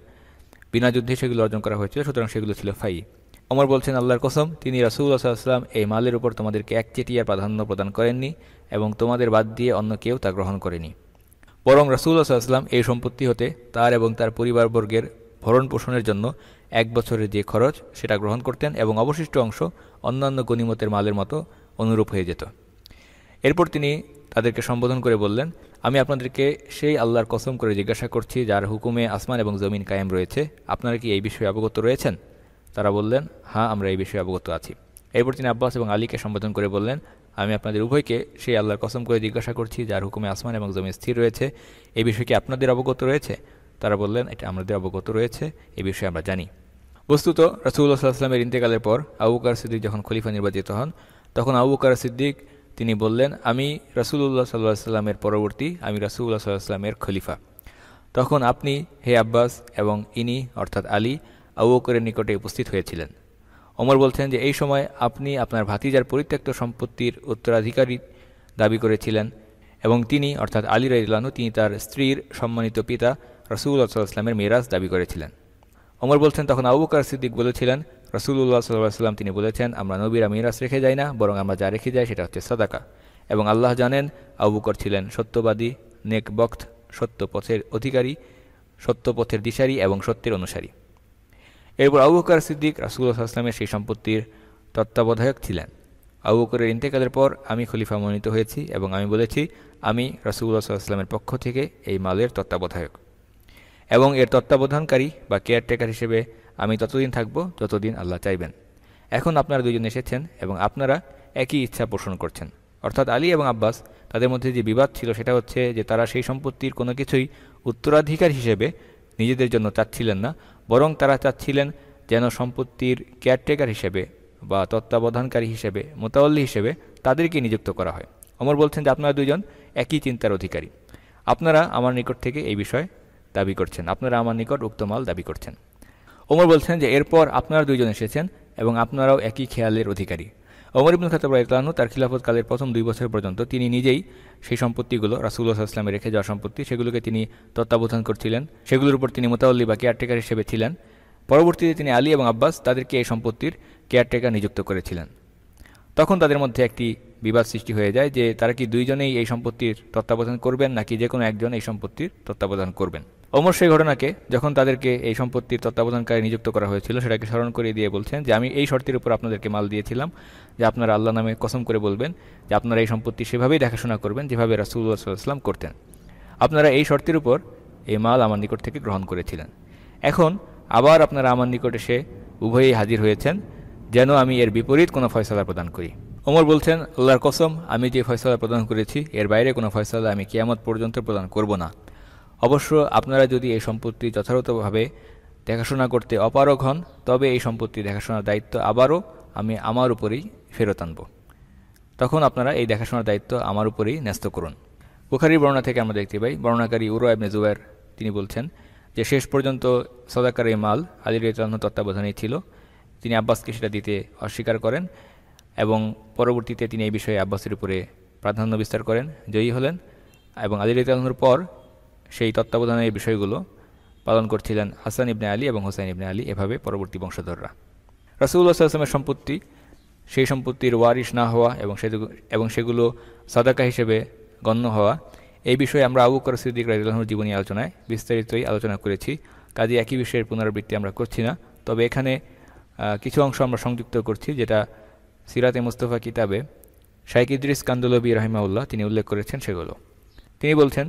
Speaker 1: বিনা যুদ্ধে সেগুলো অর্জন করা হয়েছিল সুতরাং সেগুলো ছিল ফাই অমর বলছেন আল্লাহর কসম তিনি রাসুল্লাহ সাল্লাম এই মালের উপর তোমাদেরকে একচেটিয়ার প্রাধান্য প্রদান করেননি এবং তোমাদের বাদ দিয়ে অন্য কেউ তা গ্রহণ করেনি বরং রাসুল্লাহ সাল্লাম এই সম্পত্তি হতে তার এবং তার পরিবারবর্গের ভরণ পোষণের জন্য এক বছরের যে খরচ সেটা গ্রহণ করতেন এবং অবশিষ্ট অংশ অন্যান্য গণিমতের মালের মতো অনুরূপ হয়ে যেত এরপর তিনি তাদেরকে সম্বোধন করে বললেন আমি আপনাদেরকে সেই আল্লাহর কসম করে জিজ্ঞাসা করছি যার হুকুমে আসমান এবং জমিন কায়েম রয়েছে আপনারা কি এই বিষয়ে অবগত রয়েছেন তারা বললেন হ্যাঁ আমরা এই বিষয়ে অবগত আছি এরপর তিনি আব্বাস এবং আলীকে সম্বোধন করে বললেন আমি আপনাদের উভয়কে সেই আল্লাহর কসম করে জিজ্ঞাসা করছি যার হুকুমে আসমান এবং জমি স্থির রয়েছে এই বিষয়ে কি আপনাদের অবগত রয়েছে তারা বললেন এটা আমাদের অবগত রয়েছে এ বিষয়ে আমরা জানি বস্তুত রাসুল্লাহ সাল্লাহামের ইন্তেকালের পর আবুকার সিদ্দিক যখন খলিফা নির্বাচিত হন তখন আবুকার সিদ্দিক তিনি বললেন আমি রসুল্লাহ সাল্লাহ সাল্লামের পরবর্তী আমি রসুল্লাহ সাল্লাহ সাল্লামের খলিফা তখন আপনি হে আব্বাস এবং ইনি অর্থাৎ আলী আবু নিকটে উপস্থিত হয়েছিলেন অমর বলছেন যে এই সময় আপনি আপনার ভাতিজার পরিত্যক্ত সম্পত্তির উত্তরাধিকারী দাবি করেছিলেন এবং তিনি অর্থাৎ আলী রাইলানু তিনি তার স্ত্রীর সম্মানিত পিতা রসুল্লাহ সাল্লাহামের মিরাজ দাবি করেছিলেন অমর বলছেন তখন আবু সিদ্দিক বলেছিলেন রসুল্লাহ সাল্লাহ তিনি বলেছেন আমরা নবীরা মিরাজ রেখে যাই না বরং আমরা যা রেখে যাই সেটা হচ্ছে সাদাকা এবং আল্লাহ জানেন আবুকর ছিলেন সত্যবাদী নেকবক্ত সত্য পথের অধিকারী সত্য পথের দিশারি এবং সত্যের অনুসারী এরপর আবুকার সিদ্দিক রাসুল্লাহ আসলামের সেই সম্পত্তির তত্ত্বাবধায়ক ছিলেন আবুকরের ইন্তেকালের পর আমি খলিফা মনোনীত হয়েছি এবং আমি বলেছি আমি রাসুল্লাহ সাল্লামের পক্ষ থেকে এই মালের তত্ত্বাবধায়ক এবং এর তত্ত্বাবধানকারী বা কেয়ারটেকার হিসেবে আমি ততদিন থাকব যতদিন আল্লাহ চাইবেন এখন আপনারা দুজন এসেছেন এবং আপনারা একই ইচ্ছা পোষণ করছেন অর্থাৎ আলী এবং আব্বাস তাদের মধ্যে যে বিবাদ ছিল সেটা হচ্ছে যে তারা সেই সম্পত্তির কোনো কিছুই উত্তরাধিকার হিসেবে নিজেদের জন্য চাচ্ছিলেন না বরং তারা চাচ্ছিলেন যেন সম্পত্তির কেয়ারটেকার হিসেবে বা তত্ত্বাবধানকারী হিসেবে মোতাবল্লি হিসেবে তাদেরকে নিযুক্ত করা হয় অমর বলছেন যে আপনারা দুজন একই চিন্তার অধিকারী আপনারা আমার নিকট থেকে এই বিষয় দাবি করছেন আপনারা আমার নিকট উক্ত মাল দাবি করছেন ওমর বলছেন যে এরপর আপনারা দুজন এসেছেন এবং আপনারাও একই খেয়ালের অধিকারী ওমর ইবুল খাতাব রায়তলানু তার খিলাফতকালের প্রথম দুই বছর পর্যন্ত তিনি নিজেই সেই সম্পত্তিগুলো রাসুল্লাহ ইসলামে রেখে যাওয়া সম্পত্তি সেগুলোকে তিনি তত্ত্বাবধান করছিলেন সেগুলোর উপর তিনি মোতাউল্লি বা কেয়ারটেকার হিসেবে ছিলেন পরবর্তীতে তিনি আলী এবং আব্বাস তাদেরকে এই সম্পত্তির কেয়ারটেকার নিযুক্ত করেছিলেন তখন তাদের মধ্যে একটি বিবাদ সৃষ্টি হয়ে যায় যে তারা কি দুইজনেই এই সম্পত্তির তত্ত্বাবধান করবেন নাকি যে কোনো একজন এই সম্পত্তির তত্ত্বাবধান করবেন ওমর সেই ঘটনাকে যখন তাদেরকে এই সম্পত্তির তত্ত্বাবধানকারী নিযুক্ত করা হয়েছিল সেটাকে স্মরণ করিয়ে দিয়ে বলছেন যে আমি এই শর্তের উপর আপনাদেরকে মাল দিয়েছিলাম যে আপনারা আল্লাহ নামে কসম করে বলবেন যে আপনারা এই সম্পত্তি সেভাবেই দেখাশোনা করবেন যেভাবে রাসুল্লাহ সাল্লাম করতেন আপনারা এই শর্তের উপর এই মাল আমার নিকট থেকে গ্রহণ করেছিলেন এখন আবার আপনারা আমার নিকট এসে উভয়েই হাজির হয়েছেন যেন আমি এর বিপরীত কোনো ফয়সলা প্রদান করি ওমর বলছেন আল্লাহর কসম আমি যে ফয়সলা প্রদান করেছি এর বাইরে কোনো ফয়সলা আমি কিয়ামত পর্যন্ত প্রদান করব না অবশ্য আপনারা যদি এই সম্পত্তি যথাযথভাবে দেখাশোনা করতে অপারগ হন তবে এই সম্পত্তি দেখাশোনার দায়িত্ব আবারও আমি আমার উপরেই ফেরত আনব তখন আপনারা এই দেখাশোনার দায়িত্ব আমার উপরেই ন্যস্ত করুন বুখারির বর্ণনা থেকে আমরা দেখতে পাই বর্ণাকারী উরো এবনে জুয়ার তিনি বলছেন যে শেষ পর্যন্ত সদাকার মাল আলী রিয়াতাহ তত্ত্বাবধানেই ছিল তিনি আব্বাসকে সেটা দিতে অস্বীকার করেন এবং পরবর্তীতে তিনি এই বিষয়ে আব্বাসের উপরে প্রাধান্য বিস্তার করেন জয়ী হলেন এবং আলী রিয়াতাহর পর সেই তত্ত্বাবধানে এই বিষয়গুলো পালন করছিলেন হাসান ইবনে আলী এবং হোসাইন ইবনে আলী এভাবে পরবর্তী বংশধররা রাসুল্লাহ সাল্লামের সম্পত্তি সেই সম্পত্তির ওয়ারিশ না হওয়া এবং সে এবং সেগুলো সাদাকা হিসেবে গণ্য হওয়া এই বিষয়ে আমরা আবু কর সিদ্দিক রাজিল্লাহর জীবনী আলোচনায় বিস্তারিতই আলোচনা করেছি কাজে একই বিষয়ের পুনরাবৃত্তি আমরা করছি না তবে এখানে কিছু অংশ আমরা সংযুক্ত করছি যেটা সিরাতে মুস্তফা কিতাবে শাইক ইদ্রিস কান্দুলবি রহিমাউল্লাহ তিনি উল্লেখ করেছেন সেগুলো তিনি বলছেন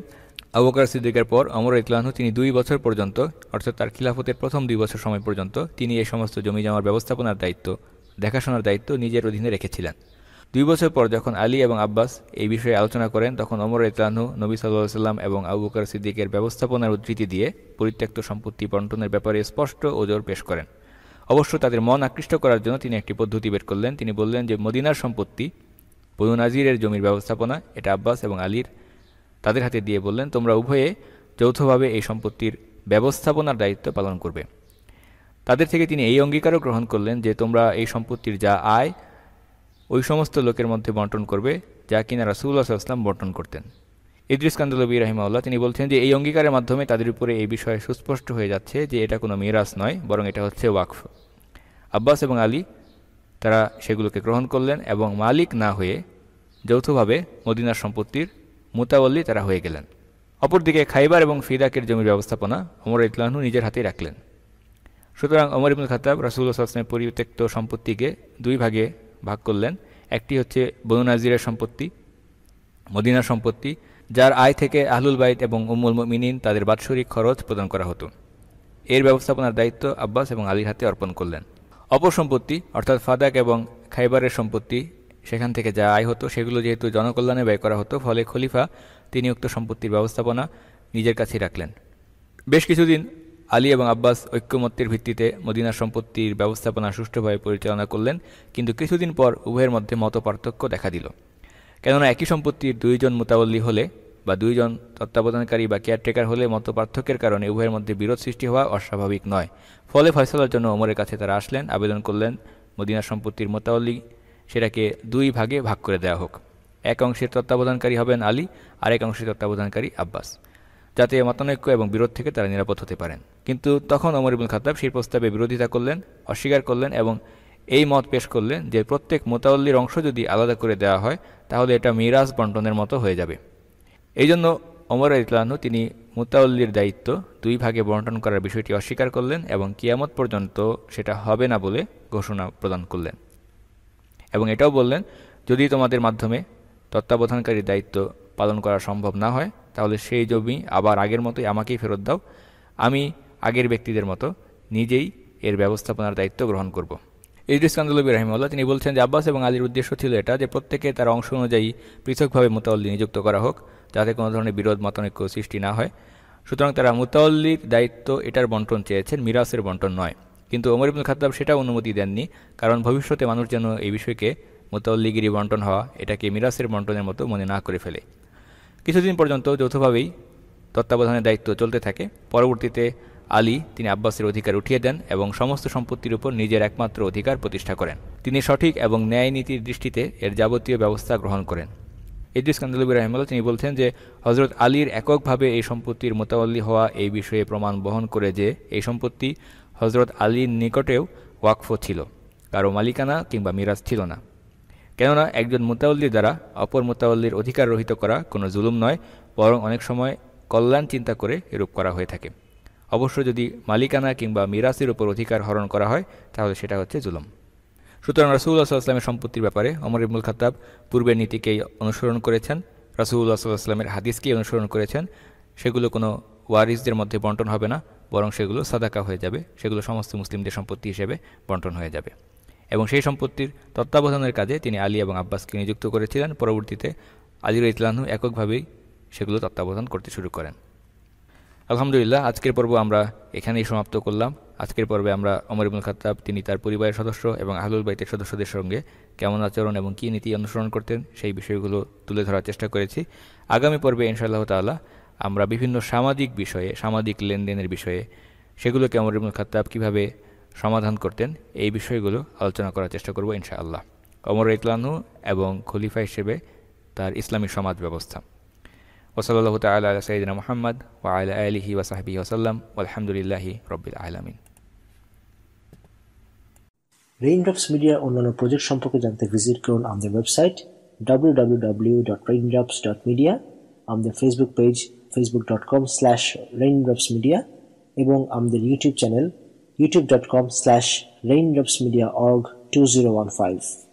Speaker 1: আবুকার সিদ্দিকের পর অমর ইতলানহ তিনি দুই বছর পর্যন্ত অর্থাৎ তার খিলাফতের প্রথম দুই বছর সময় পর্যন্ত তিনি এই সমস্ত জমি জমার ব্যবস্থাপনার দায়িত্ব দেখাশোনার দায়িত্ব নিজের অধীনে রেখেছিলেন দুই বছর পর যখন আলী এবং আব্বাস এই বিষয়ে আলোচনা করেন তখন অমর ইতলানহ নবী সাল্লাহ সাল্লাম এবং আবুকার সিদ্দিকের ব্যবস্থাপনার উদ্ধৃতি দিয়ে পরিত্যক্ত সম্পত্তি বন্টনের ব্যাপারে স্পষ্ট ওজোর পেশ করেন অবশ্য তাদের মন আকৃষ্ট করার জন্য তিনি একটি পদ্ধতি বের করলেন তিনি বললেন যে মদিনার সম্পত্তি বনু নাজিরের জমির ব্যবস্থাপনা এটা আব্বাস এবং আলীর তাদের হাতে দিয়ে বললেন তোমরা উভয়ে যৌথভাবে এই সম্পত্তির ব্যবস্থাপনার দায়িত্ব পালন করবে তাদের থেকে তিনি এই অঙ্গীকারও গ্রহণ করলেন যে তোমরা এই সম্পত্তির যা আয় ওই সমস্ত লোকের মধ্যে বন্টন করবে যা কিনা রাসুল্লাহ সাল্লাম বন্টন করতেন ইদ্রিস কান্দুলবী রাহিমাউল্লাহ তিনি বলছেন যে এই অঙ্গীকারের মাধ্যমে তাদের উপরে এই বিষয়ে সুস্পষ্ট হয়ে যাচ্ছে যে এটা কোনো মিরাজ নয় বরং এটা হচ্ছে ওয়াকফ আব্বাস এবং আলী তারা সেগুলোকে গ্রহণ করলেন এবং মালিক না হয়ে যৌথভাবে মদিনার সম্পত্তির মোতাবল্লি তারা হয়ে গেলেন অপরদিকে খাইবার এবং ফিদাকের জমির ব্যবস্থাপনা অমর ইতলানহু নিজের হাতেই রাখলেন সুতরাং অমর ইবুল খাতাব রাসুল্লাহ আসলামের পরিত্যক্ত সম্পত্তিকে দুই ভাগে ভাগ করলেন একটি হচ্ছে বনু নাজিরের সম্পত্তি মদিনার সম্পত্তি যার আয় থেকে আহলুল বাইত এবং উমুল মিনিন তাদের বাৎসরিক খরচ প্রদান করা হতো এর ব্যবস্থাপনার দায়িত্ব আব্বাস এবং আলীর হাতে অর্পণ করলেন অপর সম্পত্তি অর্থাৎ ফাদাক এবং খাইবারের সম্পত্তি সেখান থেকে যা আয় হতো সেগুলো যেহেতু জনকল্যাণে ব্যয় করা হতো ফলে খলিফা তিনি উক্ত সম্পত্তির ব্যবস্থাপনা নিজের কাছেই রাখলেন বেশ কিছুদিন আলী এবং আব্বাস ঐক্যমত্যের ভিত্তিতে মদিনার সম্পত্তির ব্যবস্থাপনা সুষ্ঠুভাবে পরিচালনা করলেন কিন্তু কিছুদিন পর উভয়ের মধ্যে মত পার্থক্য দেখা দিল কেননা একই সম্পত্তির দুইজন মোতাবল্লি হলে বা দুইজন তত্ত্বাবধানকারী বা কেয়ারটেকার হলে মত পার্থক্যের কারণে উভয়ের মধ্যে বিরোধ সৃষ্টি হওয়া অস্বাভাবিক নয় ফলে ফয়সলার জন্য ওমরের কাছে তারা আসলেন আবেদন করলেন মদিনার সম্পত্তির মোতাবলি সেটাকে দুই ভাগে ভাগ করে দেওয়া হোক এক অংশের তত্ত্বাবধানকারী হবেন আলী আর এক অংশের তত্ত্বাবধানকারী আব্বাস যাতে মতানৈক্য এবং বিরোধ থেকে তারা নিরাপদ হতে পারেন কিন্তু তখন অমর ইবুল খাতাব সেই প্রস্তাবে বিরোধিতা করলেন অস্বীকার করলেন এবং এই মত পেশ করলেন যে প্রত্যেক মোতাল্লির অংশ যদি আলাদা করে দেওয়া হয় তাহলে এটা মিরাজ বন্টনের মতো হয়ে যাবে এই জন্য অমর ইতলানু তিনি মোতাউল্লির দায়িত্ব দুই ভাগে বন্টন করার বিষয়টি অস্বীকার করলেন এবং কিয়ামত পর্যন্ত সেটা হবে না বলে ঘোষণা প্রদান করলেন এবং এটাও বললেন যদি তোমাদের মাধ্যমে তত্ত্বাবধানকারীর দায়িত্ব পালন করা সম্ভব না হয় তাহলে সেই জমি আবার আগের মতোই আমাকেই ফেরত দাও আমি আগের ব্যক্তিদের মতো নিজেই এর ব্যবস্থাপনার দায়িত্ব গ্রহণ করব। ইদ্রিস কান্দলবী রাহিমউল্লাহ তিনি বলছেন যে আব্বাস এবং আলীর উদ্দেশ্য ছিল এটা যে প্রত্যেকে তার অংশ অনুযায়ী পৃথকভাবে মোতাল্লি নিযুক্ত করা হোক যাতে কোনো ধরনের বিরোধ মতানৈক্য সৃষ্টি না হয় সুতরাং তারা মুতাল্লির দায়িত্ব এটার বন্টন চেয়েছেন মিরাসের বন্টন নয় কিন্তু ওমর ইবনুল খাতাব সেটা অনুমতি দেননি কারণ ভবিষ্যতে মানুষ যেন এই বিষয়কে মোতাল্লিগিরি বন্টন হওয়া এটাকে মিরাসের বন্টনের মতো মনে না করে ফেলে কিছুদিন পর্যন্ত যৌথভাবেই তত্ত্বাবধানের দায়িত্ব চলতে থাকে পরবর্তীতে আলী তিনি আব্বাসের অধিকার উঠিয়ে দেন এবং সমস্ত সম্পত্তির উপর নিজের একমাত্র অধিকার প্রতিষ্ঠা করেন তিনি সঠিক এবং ন্যায় নীতির দৃষ্টিতে এর যাবতীয় ব্যবস্থা গ্রহণ করেন ইদ্রিস কান্দলবী রহমাল তিনি বলছেন যে হজরত আলীর এককভাবে এই সম্পত্তির মোতাবল্লি হওয়া এই বিষয়ে প্রমাণ বহন করে যে এই সম্পত্তি হজরত আলীর নিকটেও ওয়াকফ ছিল কারো মালিকানা কিংবা মিরাজ ছিল না কেননা একজন মোতাউল্লি দ্বারা অপর মোতাউল্লির অধিকার রহিত করা কোনো জুলুম নয় বরং অনেক সময় কল্যাণ চিন্তা করে এরূপ করা হয়ে থাকে অবশ্য যদি মালিকানা কিংবা মিরাসের উপর অধিকার হরণ করা হয় তাহলে সেটা হচ্ছে জুলুম সুতরাং রাসুল্লাহ সাল্লাহামের সম্পত্তির ব্যাপারে অমর ইবুল খাতাব পূর্বের নীতিকেই অনুসরণ করেছেন রাসুল্লাহ সাল্লাহ আসলামের হাদিসকেই অনুসরণ করেছেন সেগুলো কোনো ওয়ারিসদের মধ্যে বন্টন হবে না বরং সেগুলো সাদাকা হয়ে যাবে সেগুলো সমস্ত মুসলিমদের সম্পত্তি হিসেবে বন্টন হয়ে যাবে এবং সেই সম্পত্তির তত্ত্বাবধানের কাজে তিনি আলী এবং আব্বাসকে নিযুক্ত করেছিলেন পরবর্তীতে আলীর ইতলানহু এককভাবেই সেগুলো তত্ত্বাবধান করতে শুরু করেন আলহামদুলিল্লাহ আজকের পর্ব আমরা এখানেই সমাপ্ত করলাম আজকের পর্বে আমরা অমর ইবুল খাতাব তিনি তার পরিবারের সদস্য এবং আহলুল বাইতের সদস্যদের সঙ্গে কেমন আচরণ এবং কী নীতি অনুসরণ করতেন সেই বিষয়গুলো তুলে ধরার চেষ্টা করেছি আগামী পর্বে ইনশাআল্লাহ তাল্লাহ আমরা বিভিন্ন সামাজিক বিষয়ে সামাজিক লেনদেনের বিষয়ে সেগুলোকে আমর ইবনুল খাতাব কীভাবে সমাধান করতেন এই বিষয়গুলো আলোচনা করার চেষ্টা করব ইনশাআল্লাহ অমর ইকলানহু এবং খলিফা হিসেবে তার ইসলামী সমাজ ব্যবস্থা ওসলাল্লাহ তাল আল্লাহ সঈদিনা মোহাম্মদ ও আল্লাহ আলহি ওসাহাবি ওসাল্লাম আলহামদুলিল্লাহি রবিল আলমিন রেইনড্রপস মিডিয়ার অন্যান্য প্রজেক্ট সম্পর্কে জানতে ভিজিট করুন আমাদের ওয়েবসাইট ডট ডট মিডিয়া আমাদের Facebook page facebook.com slash raindropsmedia এবং আমাদের YouTube channel youtube.com slash raindropsmediaorg2015